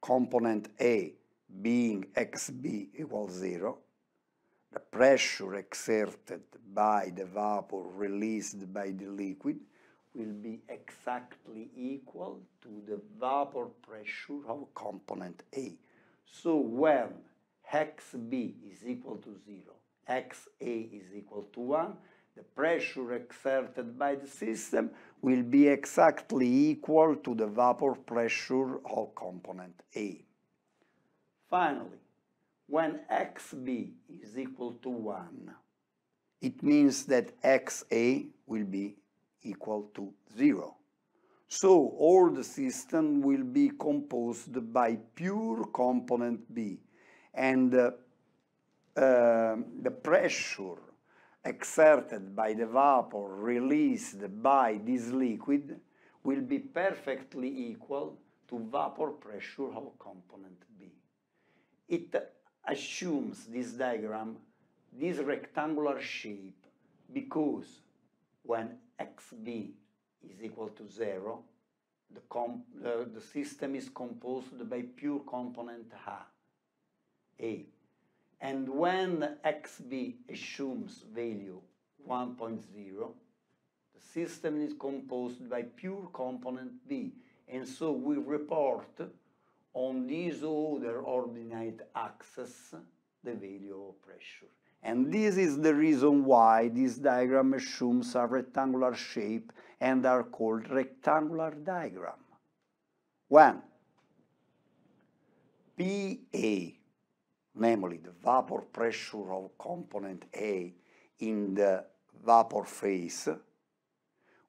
component A being xb equals 0, the pressure exerted by the vapor released by the liquid will be exactly equal to the vapor pressure of component A. So when XB is equal to 0, XA is equal to 1, the pressure exerted by the system will be exactly equal to the vapor pressure of component A. Finally, when XB is equal to 1, it means that XA will be equal to zero. So all the system will be composed by pure component B and uh, uh, the pressure exerted by the vapor released by this liquid will be perfectly equal to vapor pressure of component B. It assumes this diagram, this rectangular shape, because when xb is equal to 0, the, the system is composed by pure component A. And when xb assumes value 1.0, the system is composed by pure component B. And so we report on this order ordinate axis the value of pressure. And this is the reason why this diagram assumes a rectangular shape and are called rectangular diagram. When PA, namely the vapor pressure of component A in the vapor phase,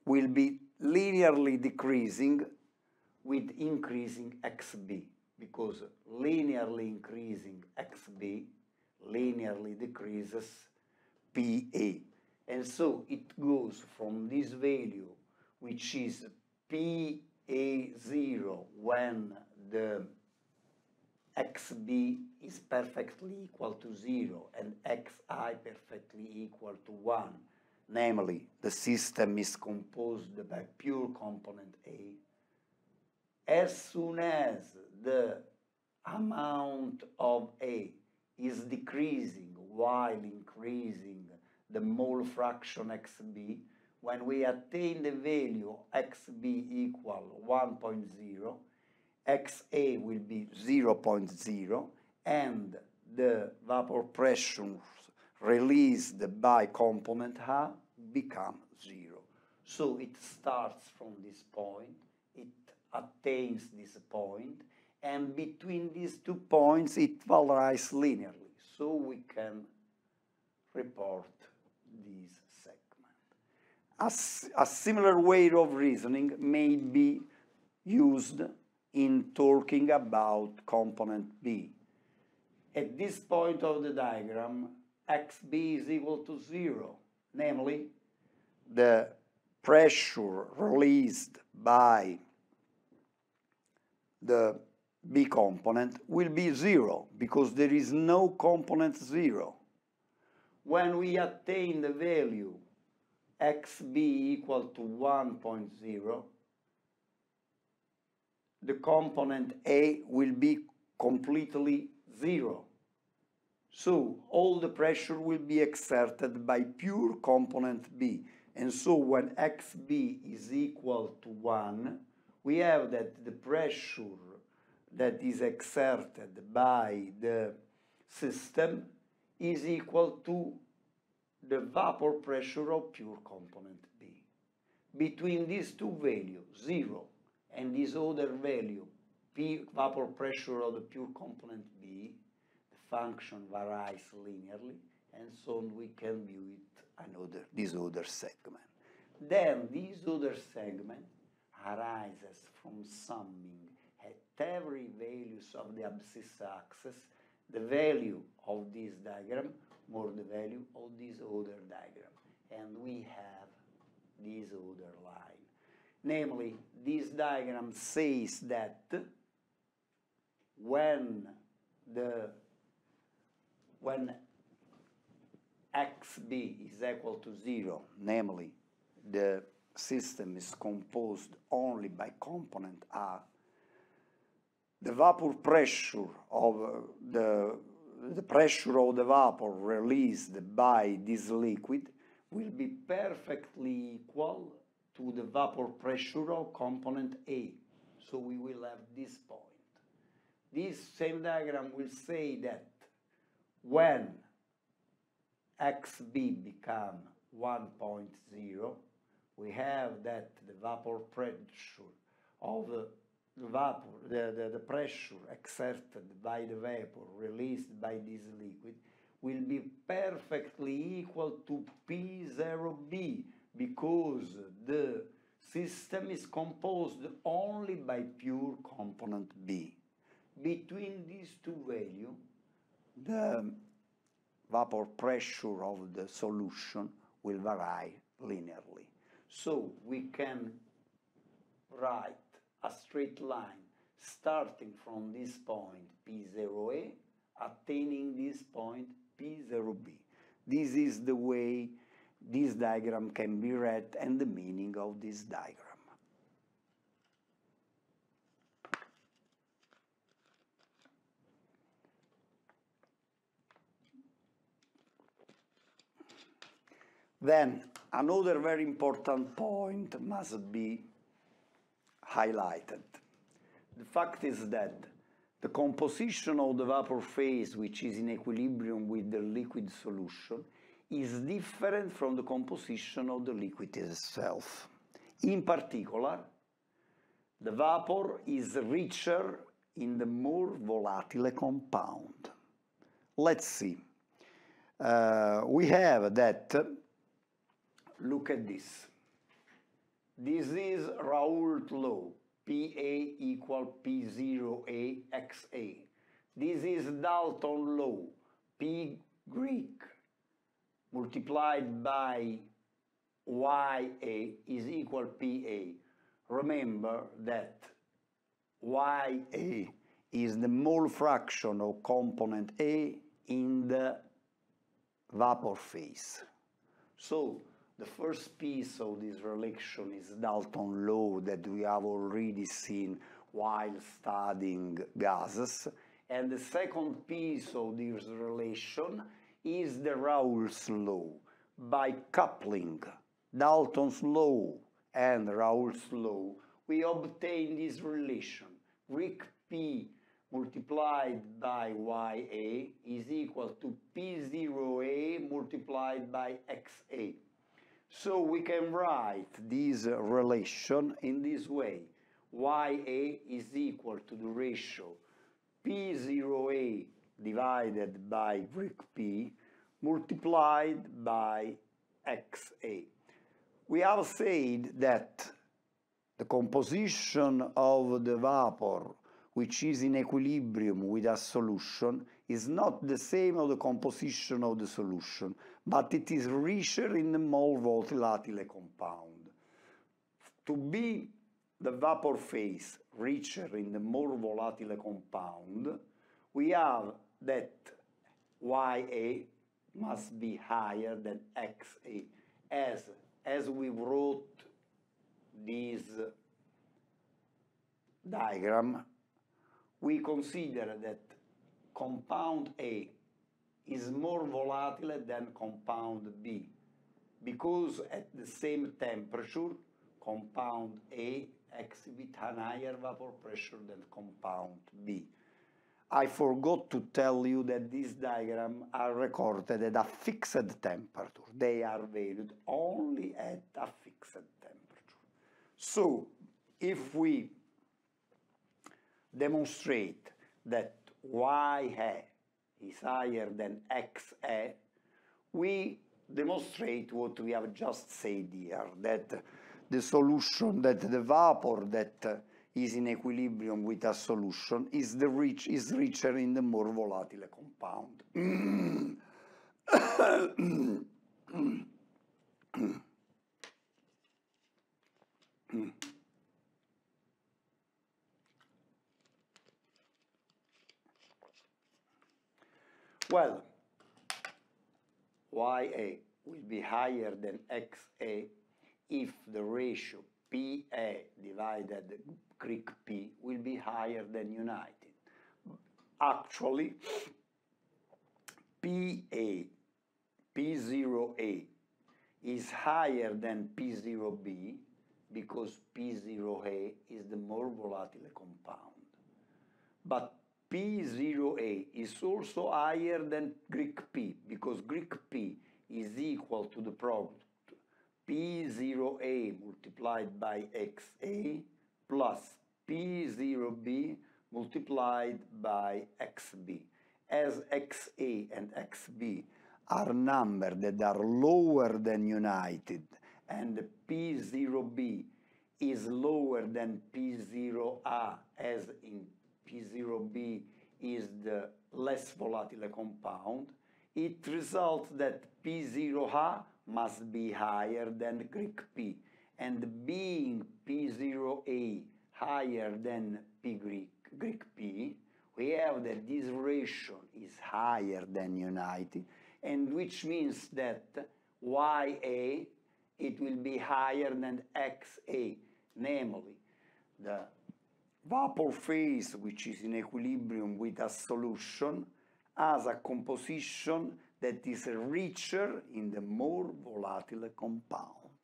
will be linearly decreasing with increasing xB because linearly increasing xB linearly decreases PA. And so it goes from this value, which is PA0 when the xb is perfectly equal to 0 and xi perfectly equal to 1. Namely, the system is composed by pure component A. As soon as the amount of A is decreasing while increasing the mole fraction xb, when we attain the value xb equal 1.0, xa will be 0, and the vapor pressure released by component A become 0. So it starts from this point, it attains this point, and between these two points it rise linearly. So we can report this segment. A, a similar way of reasoning may be used in talking about component B. At this point of the diagram, xB is equal to zero, namely the pressure released by the B component will be zero because there is no component zero. When we attain the value xb equal to 1.0, the component A will be completely zero. So all the pressure will be exerted by pure component B. And so when xb is equal to 1, we have that the pressure that is exerted by the system is equal to the vapor pressure of pure component B. Between these two values, 0, and this other value, P vapor pressure of the pure component B, the function varies linearly, and so on. we can view it another, this other segment. Then this other segment arises from summing every values of the abscissa axis, the value of this diagram more the value of this other diagram. And we have this other line. Namely, this diagram says that when the when xb is equal to zero, namely the system is composed only by component r the vapor pressure of uh, the, the pressure of the vapor released by this liquid will be perfectly equal to the vapor pressure of component A. So we will have this point. This same diagram will say that when xB become 1.0, we have that the vapor pressure of the vapor, the, the, the pressure exerted by the vapor released by this liquid will be perfectly equal to P0B because the system is composed only by pure component B. Between these two values, the vapor pressure of the solution will vary linearly. So we can write a straight line starting from this point P0A, attaining this point P0B. This is the way this diagram can be read and the meaning of this diagram. Then another very important point must be highlighted. The fact is that the composition of the vapor phase, which is in equilibrium with the liquid solution, is different from the composition of the liquid itself. In particular, the vapor is richer in the more volatile compound. Let's see. Uh, we have that, look at this. This is Raoult law, PA equal P0A XA. This is Dalton law, P Greek multiplied by YA is equal PA. Remember that YA is the mole fraction of component A in the vapor phase. So the first piece of this relation is Dalton law that we have already seen while studying gases. And the second piece of this relation is the Raoult's law. By coupling Dalton's law and Raoult's law, we obtain this relation. Ric P multiplied by YA is equal to P0A multiplied by XA. So we can write this relation in this way. YA is equal to the ratio P0A divided by Greek P multiplied by XA. We have said that the composition of the vapor which is in equilibrium with a solution is not the same as the composition of the solution but it is richer in the more volatile compound. To be the vapor phase richer in the more volatile compound, we have that YA must be higher than XA as, as we wrote this diagram, we consider that compound A is more volatile than compound B because at the same temperature, compound A exhibits an higher vapor pressure than compound B. I forgot to tell you that these diagrams are recorded at a fixed temperature. They are valued only at a fixed temperature. So if we demonstrate that y hat is higher than XA, we demonstrate what we have just said here, that the solution, that the vapor that is in equilibrium with a solution is, the rich, is richer in the more volatile compound. Well, YA will be higher than XA if the ratio PA divided Greek P will be higher than united. Actually, PA, P0A is higher than P0B because P0A is the more volatile compound. But P0a is also higher than Greek P because Greek P is equal to the product P0a multiplied by XA plus P0b multiplied by XB. As XA and XB are numbers that are lower than united and P0b is lower than P0a as in P0B is the less volatile compound, it results that P0H must be higher than Greek P, and being P0A higher than P Greek, Greek P, we have that this ratio is higher than united, and which means that YA, it will be higher than XA, namely the Vapor phase, which is in equilibrium with a solution, has a composition that is richer in the more volatile compound.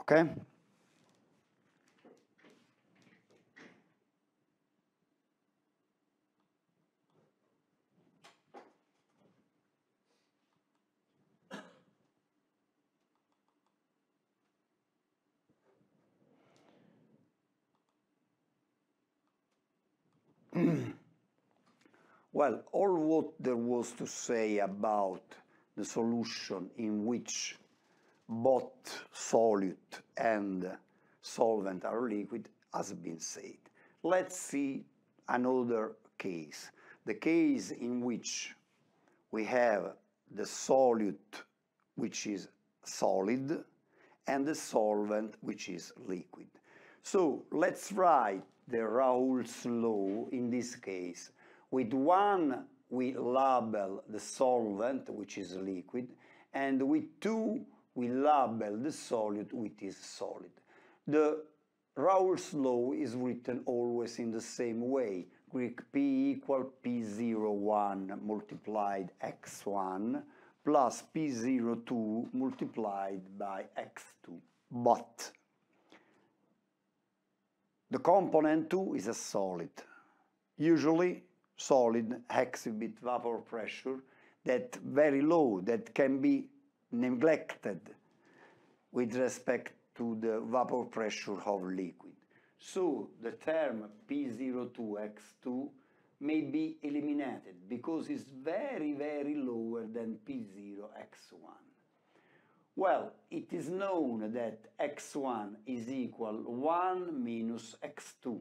Okay? Well, all what there was to say about the solution in which both solute and solvent are liquid has been said. Let's see another case, the case in which we have the solute which is solid and the solvent which is liquid. So let's write the Raoult's law in this case. With one, we label the solvent, which is liquid, and with two, we label the solute, which is solid. The Raoult's law is written always in the same way. Greek P equal P01 multiplied x1 plus P02 multiplied by x2. But the component 2 is a solid. Usually solid exhibit vapor pressure that very low, that can be neglected with respect to the vapor pressure of liquid. So the term P02X2 may be eliminated because it's very, very lower than P0X1. Well, it is known that X1 is equal 1 minus X2.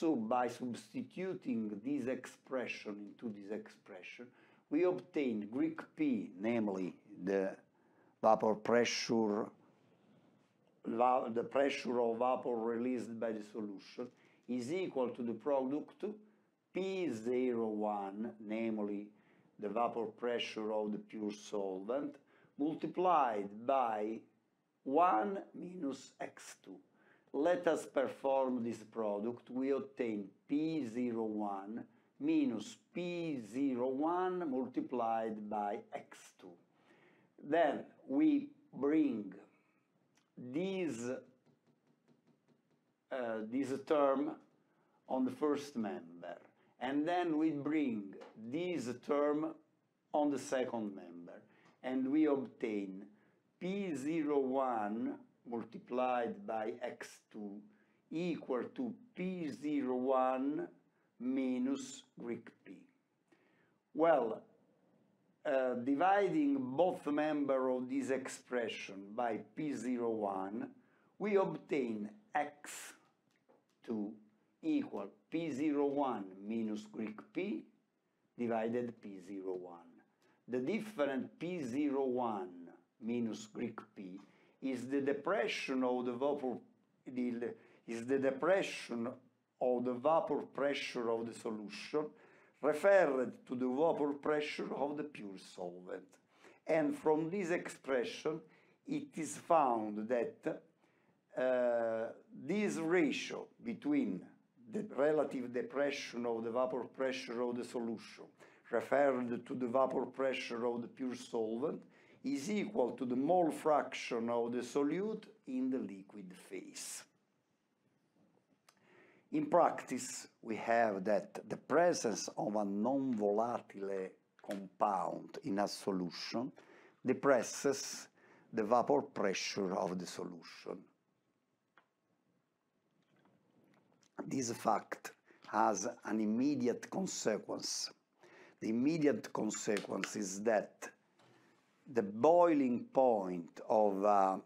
So by substituting this expression into this expression, we obtain Greek P, namely the vapor pressure, the pressure of vapor released by the solution, is equal to the product P01, namely the vapor pressure of the pure solvent, multiplied by 1 minus x2. Let us perform this product. We obtain P01 minus P01 multiplied by X2. Then we bring this, uh, this term on the first member and then we bring this term on the second member and we obtain P01 multiplied by x2 equal to p01 minus Greek p. Well, uh, dividing both member of this expression by p01, we obtain x2 equal p01 minus Greek p divided p01. The different p01 minus Greek p is the depression of the vapor is the depression of the vapor pressure of the solution referred to the vapor pressure of the pure solvent. And from this expression, it is found that uh, this ratio between the relative depression of the vapor pressure of the solution referred to the vapor pressure of the pure solvent is equal to the mole fraction of the solute in the liquid phase. In practice, we have that the presence of a non-volatile compound in a solution depresses the vapor pressure of the solution. This fact has an immediate consequence. The immediate consequence is that the boiling point of uh,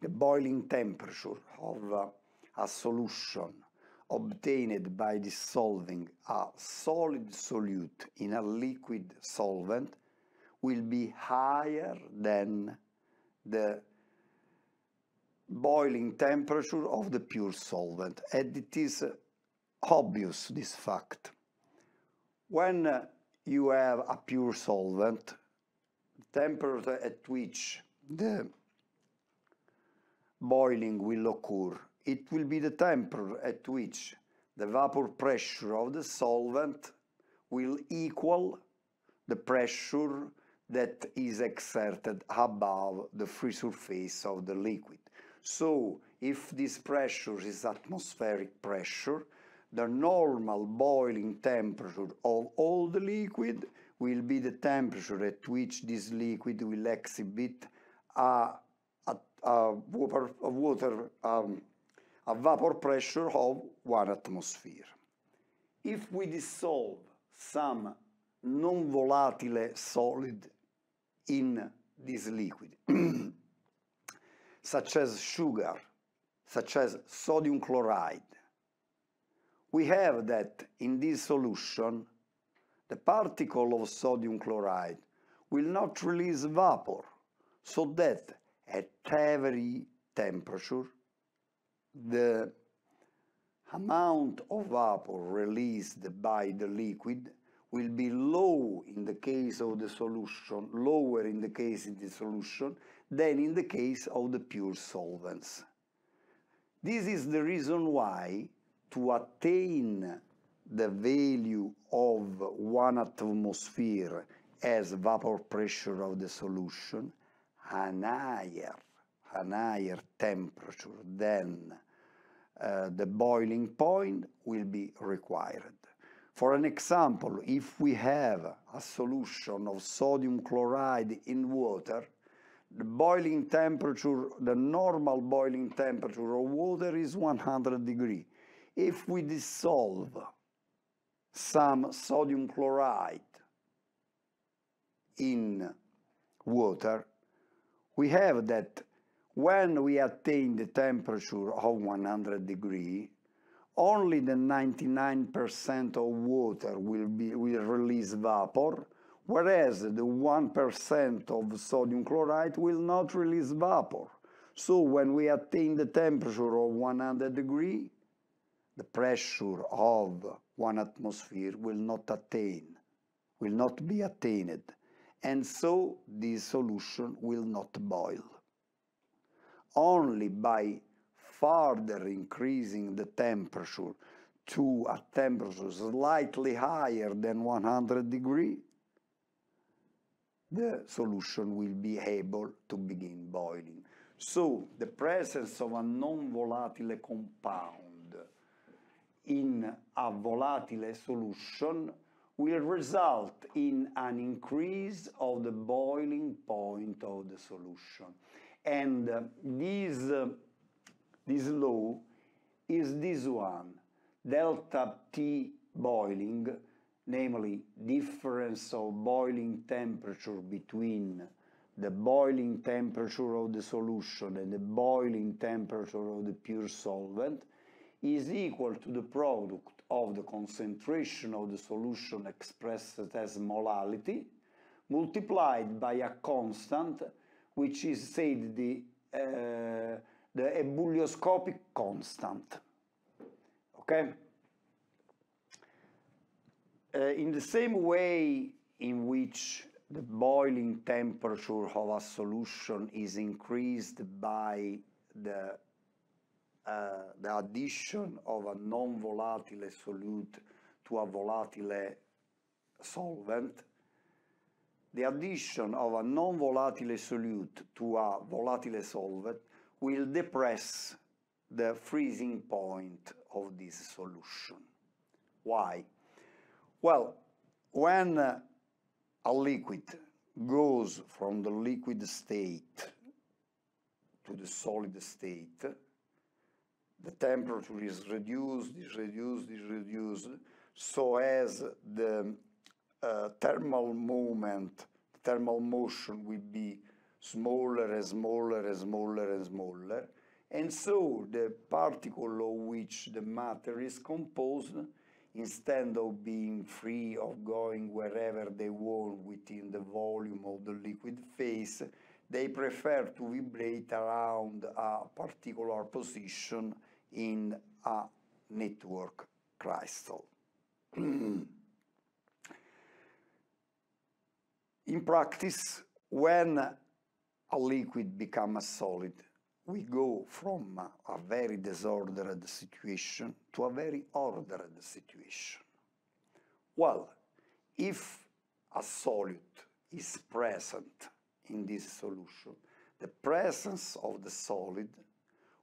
the boiling temperature of uh, a solution obtained by dissolving a solid solute in a liquid solvent will be higher than the boiling temperature of the pure solvent. And it is uh, obvious, this fact. When uh, you have a pure solvent, temperature at which the boiling will occur. It will be the temperature at which the vapor pressure of the solvent will equal the pressure that is exerted above the free surface of the liquid. So, if this pressure is atmospheric pressure, the normal boiling temperature of all the liquid will be the temperature at which this liquid will exhibit a, a, a water, a, water um, a vapor pressure of one atmosphere. If we dissolve some non-volatile solid in this liquid, such as sugar, such as sodium chloride, we have that in this solution the particle of sodium chloride will not release vapor, so that at every temperature, the amount of vapor released by the liquid will be low in the case of the solution, lower in the case of the solution than in the case of the pure solvents. This is the reason why to attain the value of one atmosphere as vapor pressure of the solution an higher, an higher temperature than uh, the boiling point will be required. For an example, if we have a solution of sodium chloride in water, the boiling temperature, the normal boiling temperature of water is 100 degree. If we dissolve some sodium chloride in water, we have that when we attain the temperature of 100 degree, only the 99% of water will, be, will release vapor, whereas the 1% of sodium chloride will not release vapor. So when we attain the temperature of 100 degree, the pressure of one atmosphere will not attain, will not be attained, and so the solution will not boil. Only by further increasing the temperature to a temperature slightly higher than 100 degree, the solution will be able to begin boiling. So the presence of a non-volatile compound in a volatile solution will result in an increase of the boiling point of the solution. And uh, this, uh, this law is this one, delta T boiling, namely difference of boiling temperature between the boiling temperature of the solution and the boiling temperature of the pure solvent is equal to the product of the concentration of the solution expressed as molality multiplied by a constant which is said the, uh, the ebullioscopic constant. Okay? Uh, in the same way in which the boiling temperature of a solution is increased by the the addition of a non-volatile solute to a volatile solvent, the addition of a non-volatile solute to a volatile solvent will depress the freezing point of this solution. Why? Well, when a liquid goes from the liquid state to the solid state, the temperature is reduced, is reduced, is reduced, so as the uh, thermal movement, thermal motion will be smaller and smaller and smaller and smaller, and so the particle of which the matter is composed, instead of being free of going wherever they want within the volume of the liquid phase, they prefer to vibrate around a particular position in a network crystal. in practice, when a liquid becomes a solid, we go from a very disordered situation to a very ordered situation. Well, if a solute is present in this solution, the presence of the solid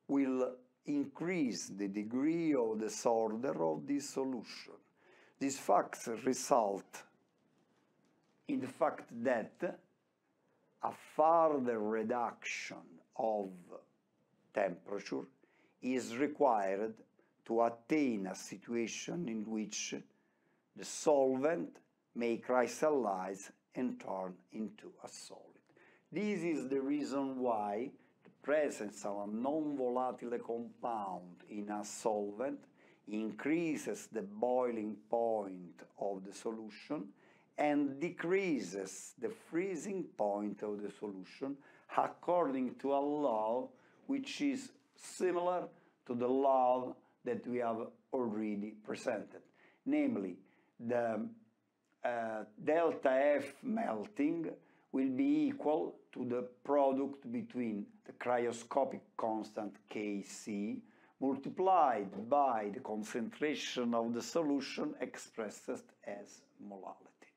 will increase the degree of disorder of this solution. These facts result in the fact that a further reduction of temperature is required to attain a situation in which the solvent may crystallize and turn into a solid. This is the reason why presence of a non-volatile compound in a solvent increases the boiling point of the solution and decreases the freezing point of the solution according to a law which is similar to the law that we have already presented, namely the uh, delta F melting will be equal to the product between the cryoscopic constant Kc multiplied by the concentration of the solution expressed as molality.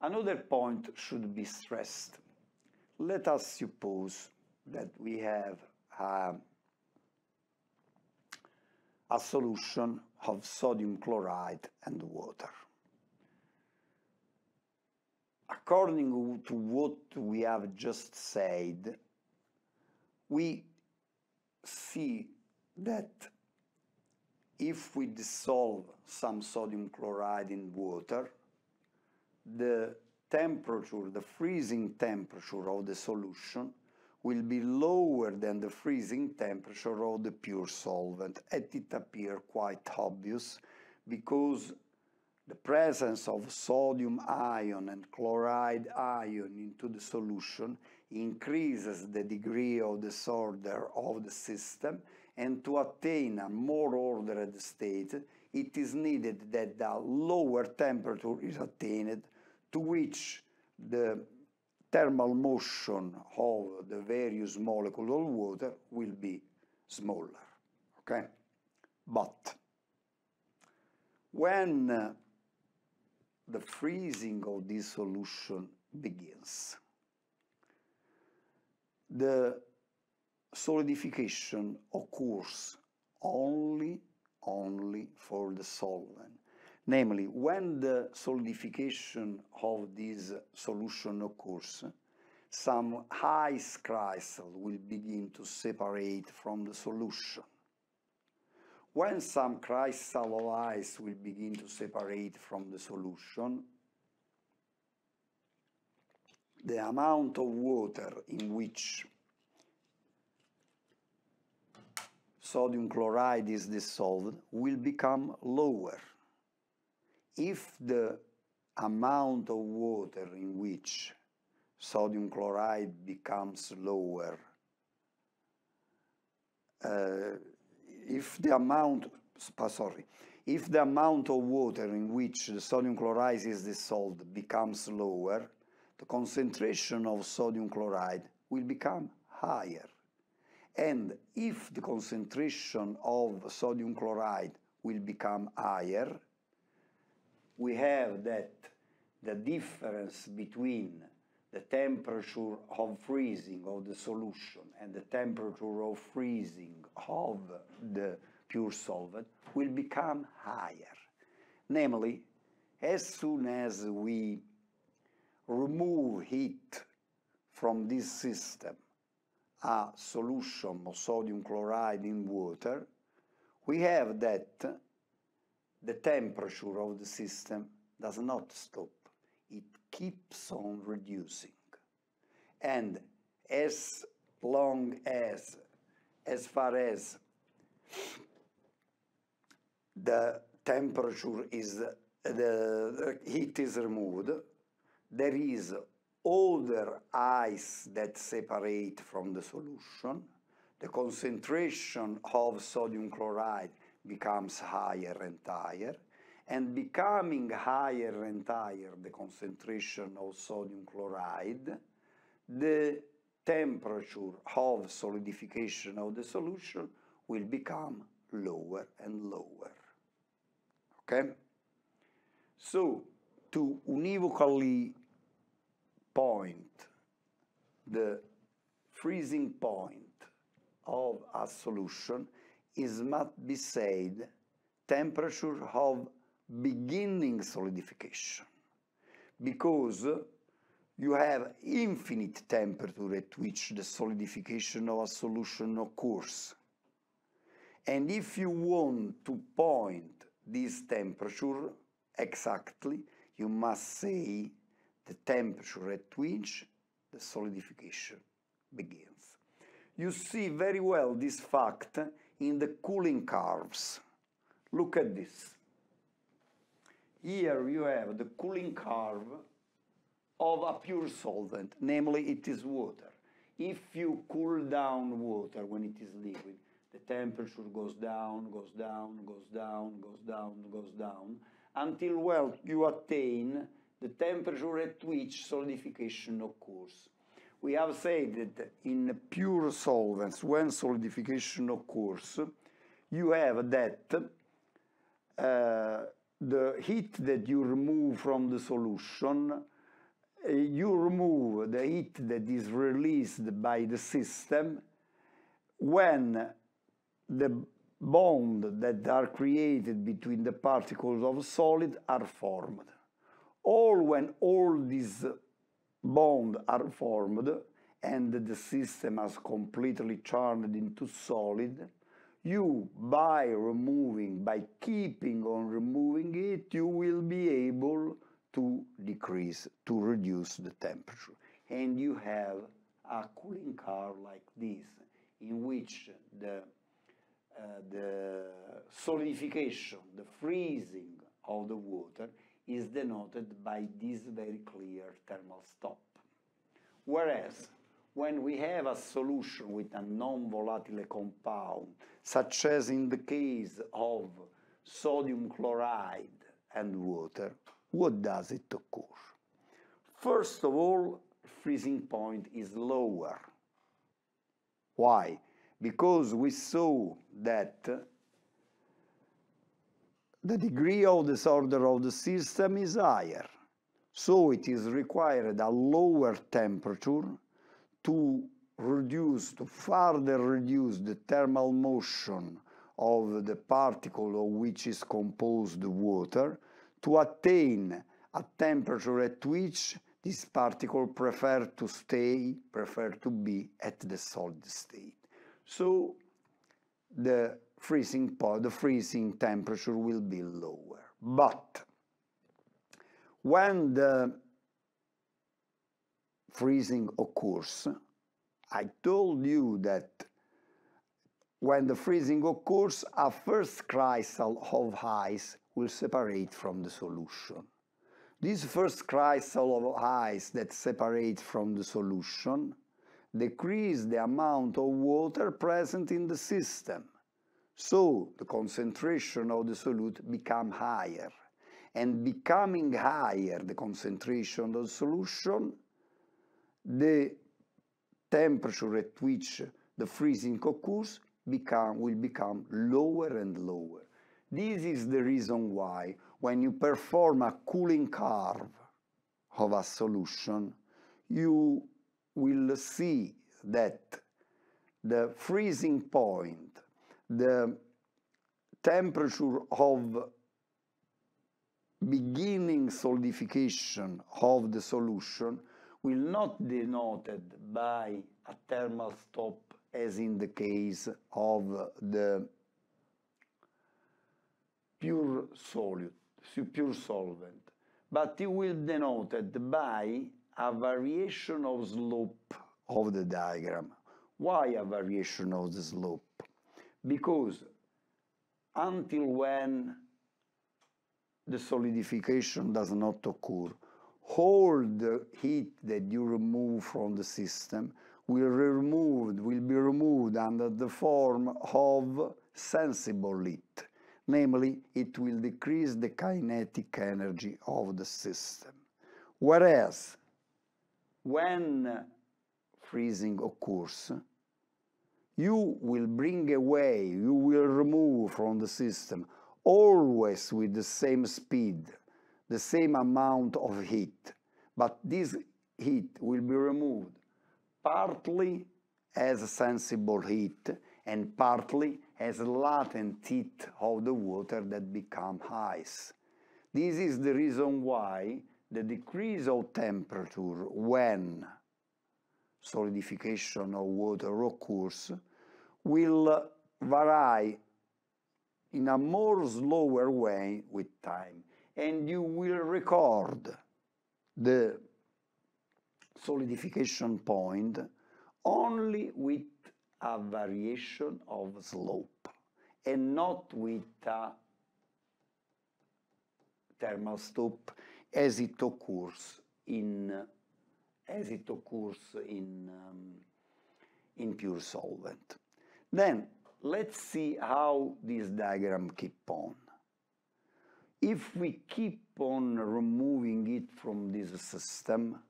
Another point should be stressed. Let us suppose that we have a, uh, a solution of sodium chloride and water. According to what we have just said, we see that if we dissolve some sodium chloride in water, the temperature, the freezing temperature of the solution will be lower than the freezing temperature of the pure solvent, and it appears quite obvious because the presence of sodium ion and chloride ion into the solution increases the degree of disorder of the system and to attain a more ordered state it is needed that the lower temperature is attained to which the thermal motion of the various molecules of water will be smaller. Okay? But when uh, the freezing of this solution begins, the solidification occurs only only for the solvent Namely, when the solidification of this solution occurs, some ice crystal will begin to separate from the solution. When some crystal of ice will begin to separate from the solution, the amount of water in which sodium chloride is dissolved will become lower if the amount of water in which sodium chloride becomes lower, uh, if the amount, sorry, if the amount of water in which the sodium chloride is dissolved becomes lower, the concentration of sodium chloride will become higher. And if the concentration of sodium chloride will become higher, we have that the difference between the temperature of freezing of the solution and the temperature of freezing of the pure solvent will become higher. Namely, as soon as we remove heat from this system, a solution of sodium chloride in water, we have that the temperature of the system does not stop. It keeps on reducing. And as long as, as far as the temperature is, the heat is removed, there is older ice that separate from the solution. The concentration of sodium chloride becomes higher and higher, and becoming higher and higher the concentration of sodium chloride, the temperature of solidification of the solution will become lower and lower. Okay? So, to univocally point the freezing point of a solution is must be said, temperature of beginning solidification, because you have infinite temperature at which the solidification of a solution occurs. And if you want to point this temperature exactly, you must say the temperature at which the solidification begins. You see very well this fact in the cooling curves. Look at this. Here you have the cooling curve of a pure solvent, namely it is water. If you cool down water when it is liquid, the temperature goes down, goes down, goes down, goes down, goes down, until, well, you attain the temperature at which solidification occurs we have said that in pure solvents, when solidification occurs, you have that uh, the heat that you remove from the solution, uh, you remove the heat that is released by the system when the bond that are created between the particles of solid are formed. All when all these bonds are formed and the system has completely turned into solid, you, by removing, by keeping on removing it, you will be able to decrease, to reduce the temperature. And you have a cooling car like this, in which the, uh, the solidification, the freezing of the water is denoted by this very clear thermal stop. Whereas, when we have a solution with a non-volatile compound, such as in the case of sodium chloride and water, what does it occur? First of all, freezing point is lower. Why? Because we saw that the degree of disorder of the system is higher. So it is required a lower temperature to reduce, to further reduce the thermal motion of the particle of which is composed water to attain a temperature at which this particle prefer to stay, prefer to be at the solid state. So the freezing point, the freezing temperature will be lower. But when the freezing occurs, I told you that when the freezing occurs, a first crystal of ice will separate from the solution. This first crystal of ice that separates from the solution decreases the amount of water present in the system so the concentration of the solute become higher. And becoming higher the concentration of the solution, the temperature at which the freezing occurs become, will become lower and lower. This is the reason why when you perform a cooling curve of a solution, you will see that the freezing point the temperature of beginning solidification of the solution will not denoted by a thermal stop as in the case of the pure solute, pure solvent, but it will denoted by a variation of slope of the diagram. Why a variation of the slope? because until when the solidification does not occur, all the heat that you remove from the system will, removed, will be removed under the form of sensible heat, namely it will decrease the kinetic energy of the system. Whereas when freezing occurs, you will bring away, you will remove from the system, always with the same speed, the same amount of heat. But this heat will be removed partly as sensible heat and partly as latent heat of the water that become ice. This is the reason why the decrease of temperature when solidification of water occurs will vary in a more slower way with time and you will record the solidification point only with a variation of slope and not with a thermal slope as it occurs in as it occurs in um, in pure solvent. Then let's see how this diagram keep on. If we keep on removing it from this system,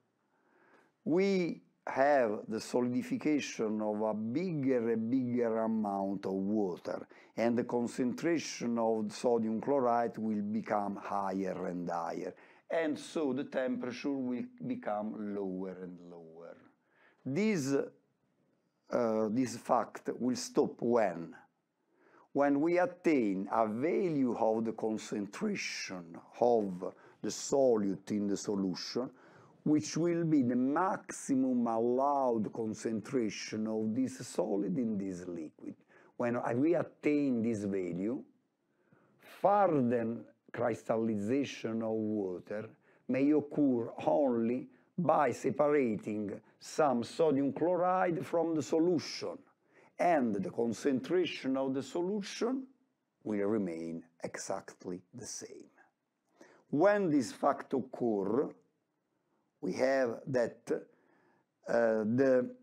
we have the solidification of a bigger and bigger amount of water and the concentration of sodium chloride will become higher and higher and so the temperature will become lower and lower. This uh, this fact will stop when? When we attain a value of the concentration of the solute in the solution, which will be the maximum allowed concentration of this solid in this liquid. When we attain this value, further crystallization of water may occur only by separating some sodium chloride from the solution and the concentration of the solution will remain exactly the same. When this fact occurs, we have that uh, the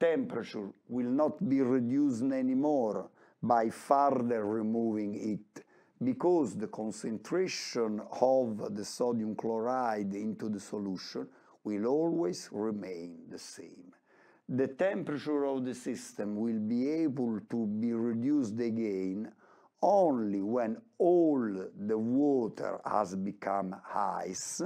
temperature will not be reduced anymore by further removing it because the concentration of the sodium chloride into the solution will always remain the same. The temperature of the system will be able to be reduced again only when all the water has become ice,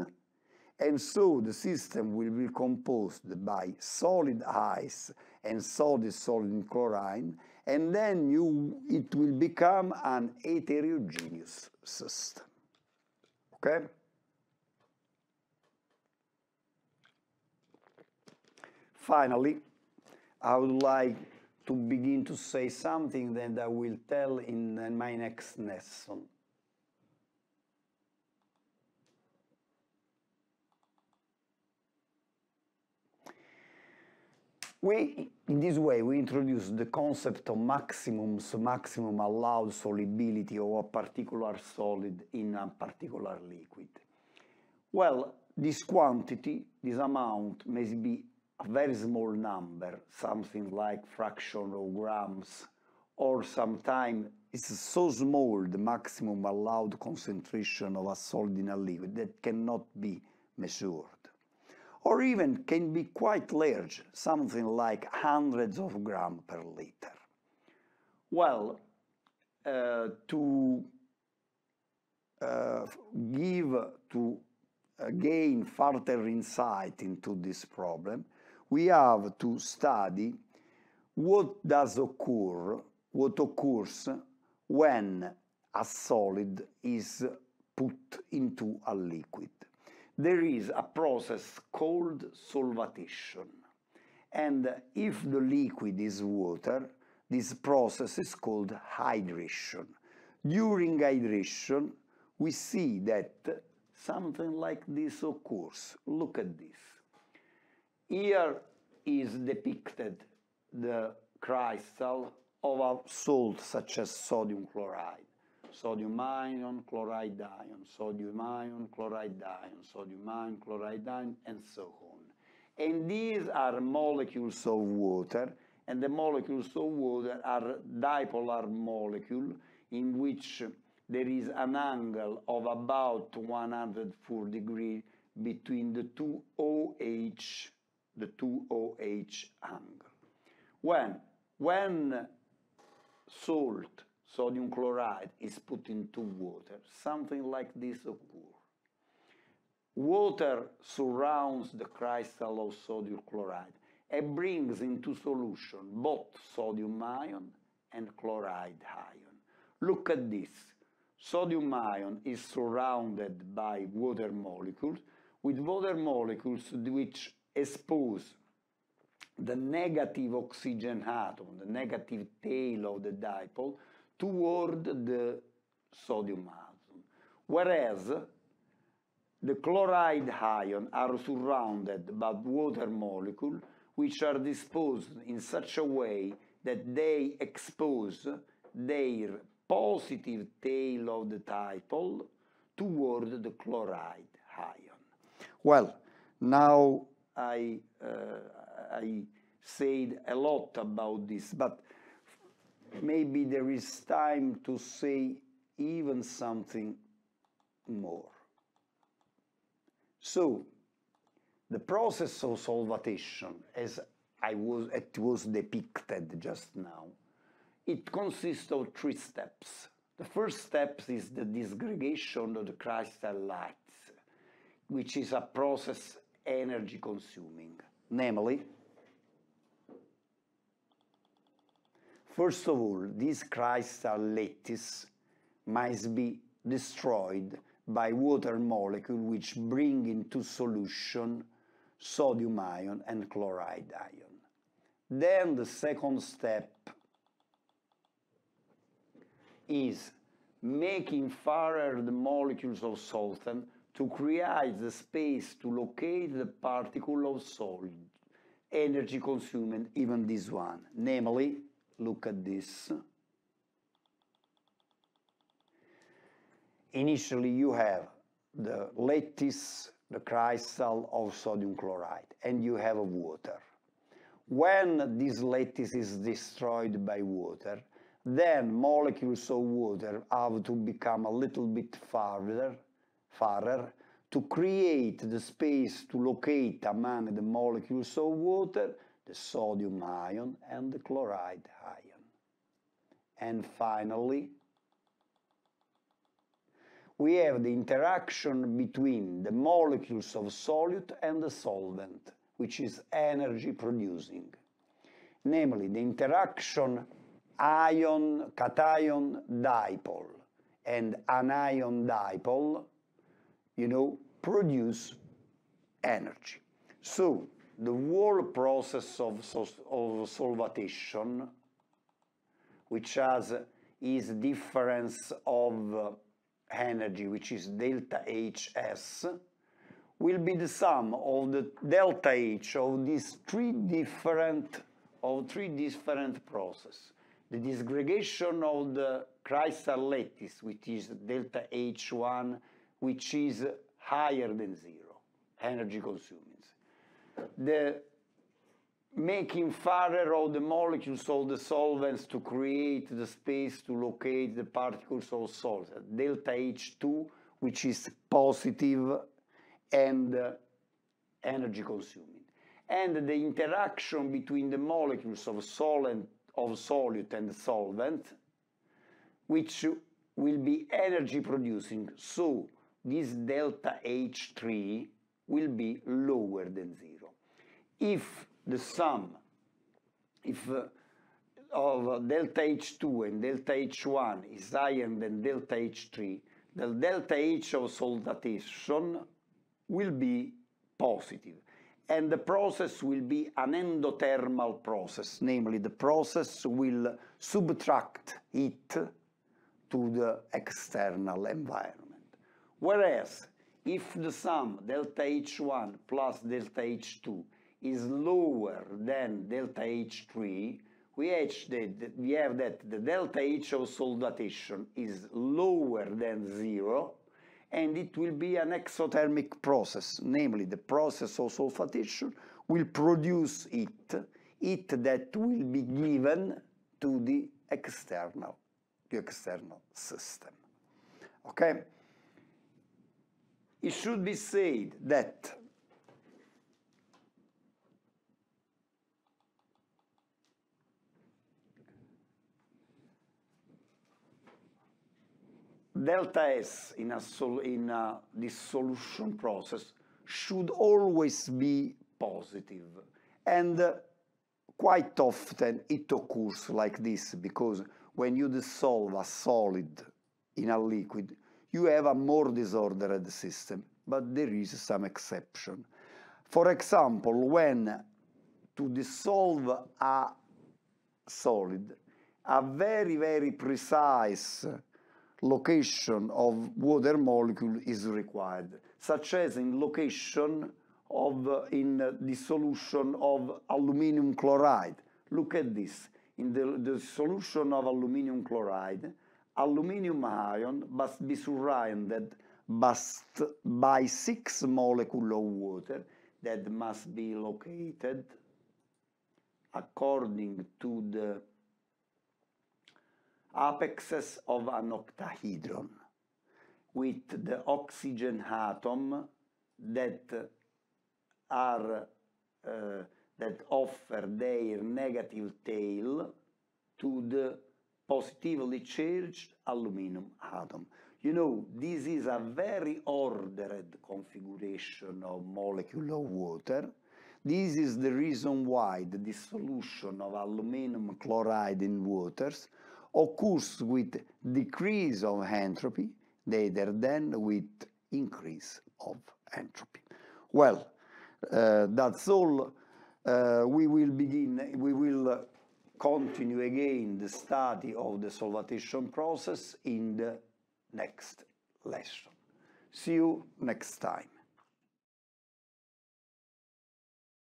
and so the system will be composed by solid ice and solid solid chlorine, and then you, it will become an heterogeneous system. Okay? Finally, I would like to begin to say something that I will tell in my next lesson. We, in this way, we introduce the concept of maximums, maximum allowed solubility of a particular solid in a particular liquid. Well, this quantity, this amount, may be a very small number, something like fraction of grams, or sometimes it's so small the maximum allowed concentration of a solid in a liquid that cannot be measured. Or even can be quite large, something like hundreds of grams per liter. Well, uh, to uh, give, to uh, gain further insight into this problem, we have to study what does occur, what occurs when a solid is put into a liquid. There is a process called solvatation. And if the liquid is water, this process is called hydration. During hydration, we see that something like this occurs. Look at this. Here is depicted the crystal of a salt such as sodium chloride, sodium ion, chloride ion, sodium ion, chloride ion, sodium ion, chloride ion, and so on. And these are molecules of water, and the molecules of water are dipolar molecule in which there is an angle of about 104 degrees between the two OH the 2OH angle. When, when salt, sodium chloride, is put into water, something like this occurs. Water surrounds the crystal of sodium chloride and brings into solution both sodium ion and chloride ion. Look at this. Sodium ion is surrounded by water molecules, with water molecules which expose the negative oxygen atom, the negative tail of the dipole, toward the sodium atom. Whereas the chloride ion are surrounded by water molecules which are disposed in such a way that they expose their positive tail of the dipole toward the chloride ion. Well, now I, uh, I said a lot about this, but maybe there is time to say even something more. So, the process of solvatation, as I was, it was depicted just now, it consists of three steps. The first step is the disgregation of the crystal light, which is a process energy consuming. Namely, first of all, these crystal lattice must be destroyed by water molecule which bring into solution sodium ion and chloride ion. Then the second step is making further the molecules of solvent to create the space to locate the particle of solid energy consuming even this one. Namely, look at this. Initially, you have the lattice, the crystal of sodium chloride, and you have water. When this lattice is destroyed by water, then molecules of water have to become a little bit farther Farther to create the space to locate among the molecules of water the sodium ion and the chloride ion. And finally, we have the interaction between the molecules of solute and the solvent, which is energy producing. Namely, the interaction ion-cation dipole and anion dipole you know, produce energy. So the whole process of, of solvatation, which has is difference of uh, energy, which is delta Hs, will be the sum of the delta H of these three different of three different processes. The disgregation of the crystal lattice, which is delta H1 which is higher than zero, energy consuming. The making farther of the molecules of the solvents to create the space to locate the particles of salt, delta H2, which is positive and uh, energy consuming. And the interaction between the molecules of, of solute and solvent, which will be energy producing. So this delta H3 will be lower than 0. If the sum if uh, of delta H2 and delta H1 is higher than delta H3, the delta H of solidation will be positive and the process will be an endothermal process, namely the process will subtract heat to the external environment. Whereas if the sum delta H1 plus delta H2 is lower than delta H3, we, have that the delta H of solidation is lower than zero, and it will be an exothermic process, namely the process of solfatation will produce it, it that will be given to the external, the external system. Okay? it should be said that delta S in, a in a dissolution process should always be And uh, quite often it occurs like this, because when you dissolve a solid in a liquid, you have a more disordered system, but there is some exception. For example, when to dissolve a solid, a very, very precise location of water molecule is required, such as in location of in dissolution of aluminum chloride. Look at this. In the, the solution of aluminum chloride, Aluminium ion must be surrounded by six molecules of water that must be located according to the apexes of an octahedron with the oxygen atom that are uh, that offer their negative tail to the positively charged aluminum atom. You know, this is a very ordered configuration of molecule of water. This is the reason why the dissolution of aluminum chloride in waters occurs with decrease of entropy rather than with increase of entropy. Well, uh, that's all. Uh, we will begin, we will continue again the study of the solvation process in the next lesson. See you next time.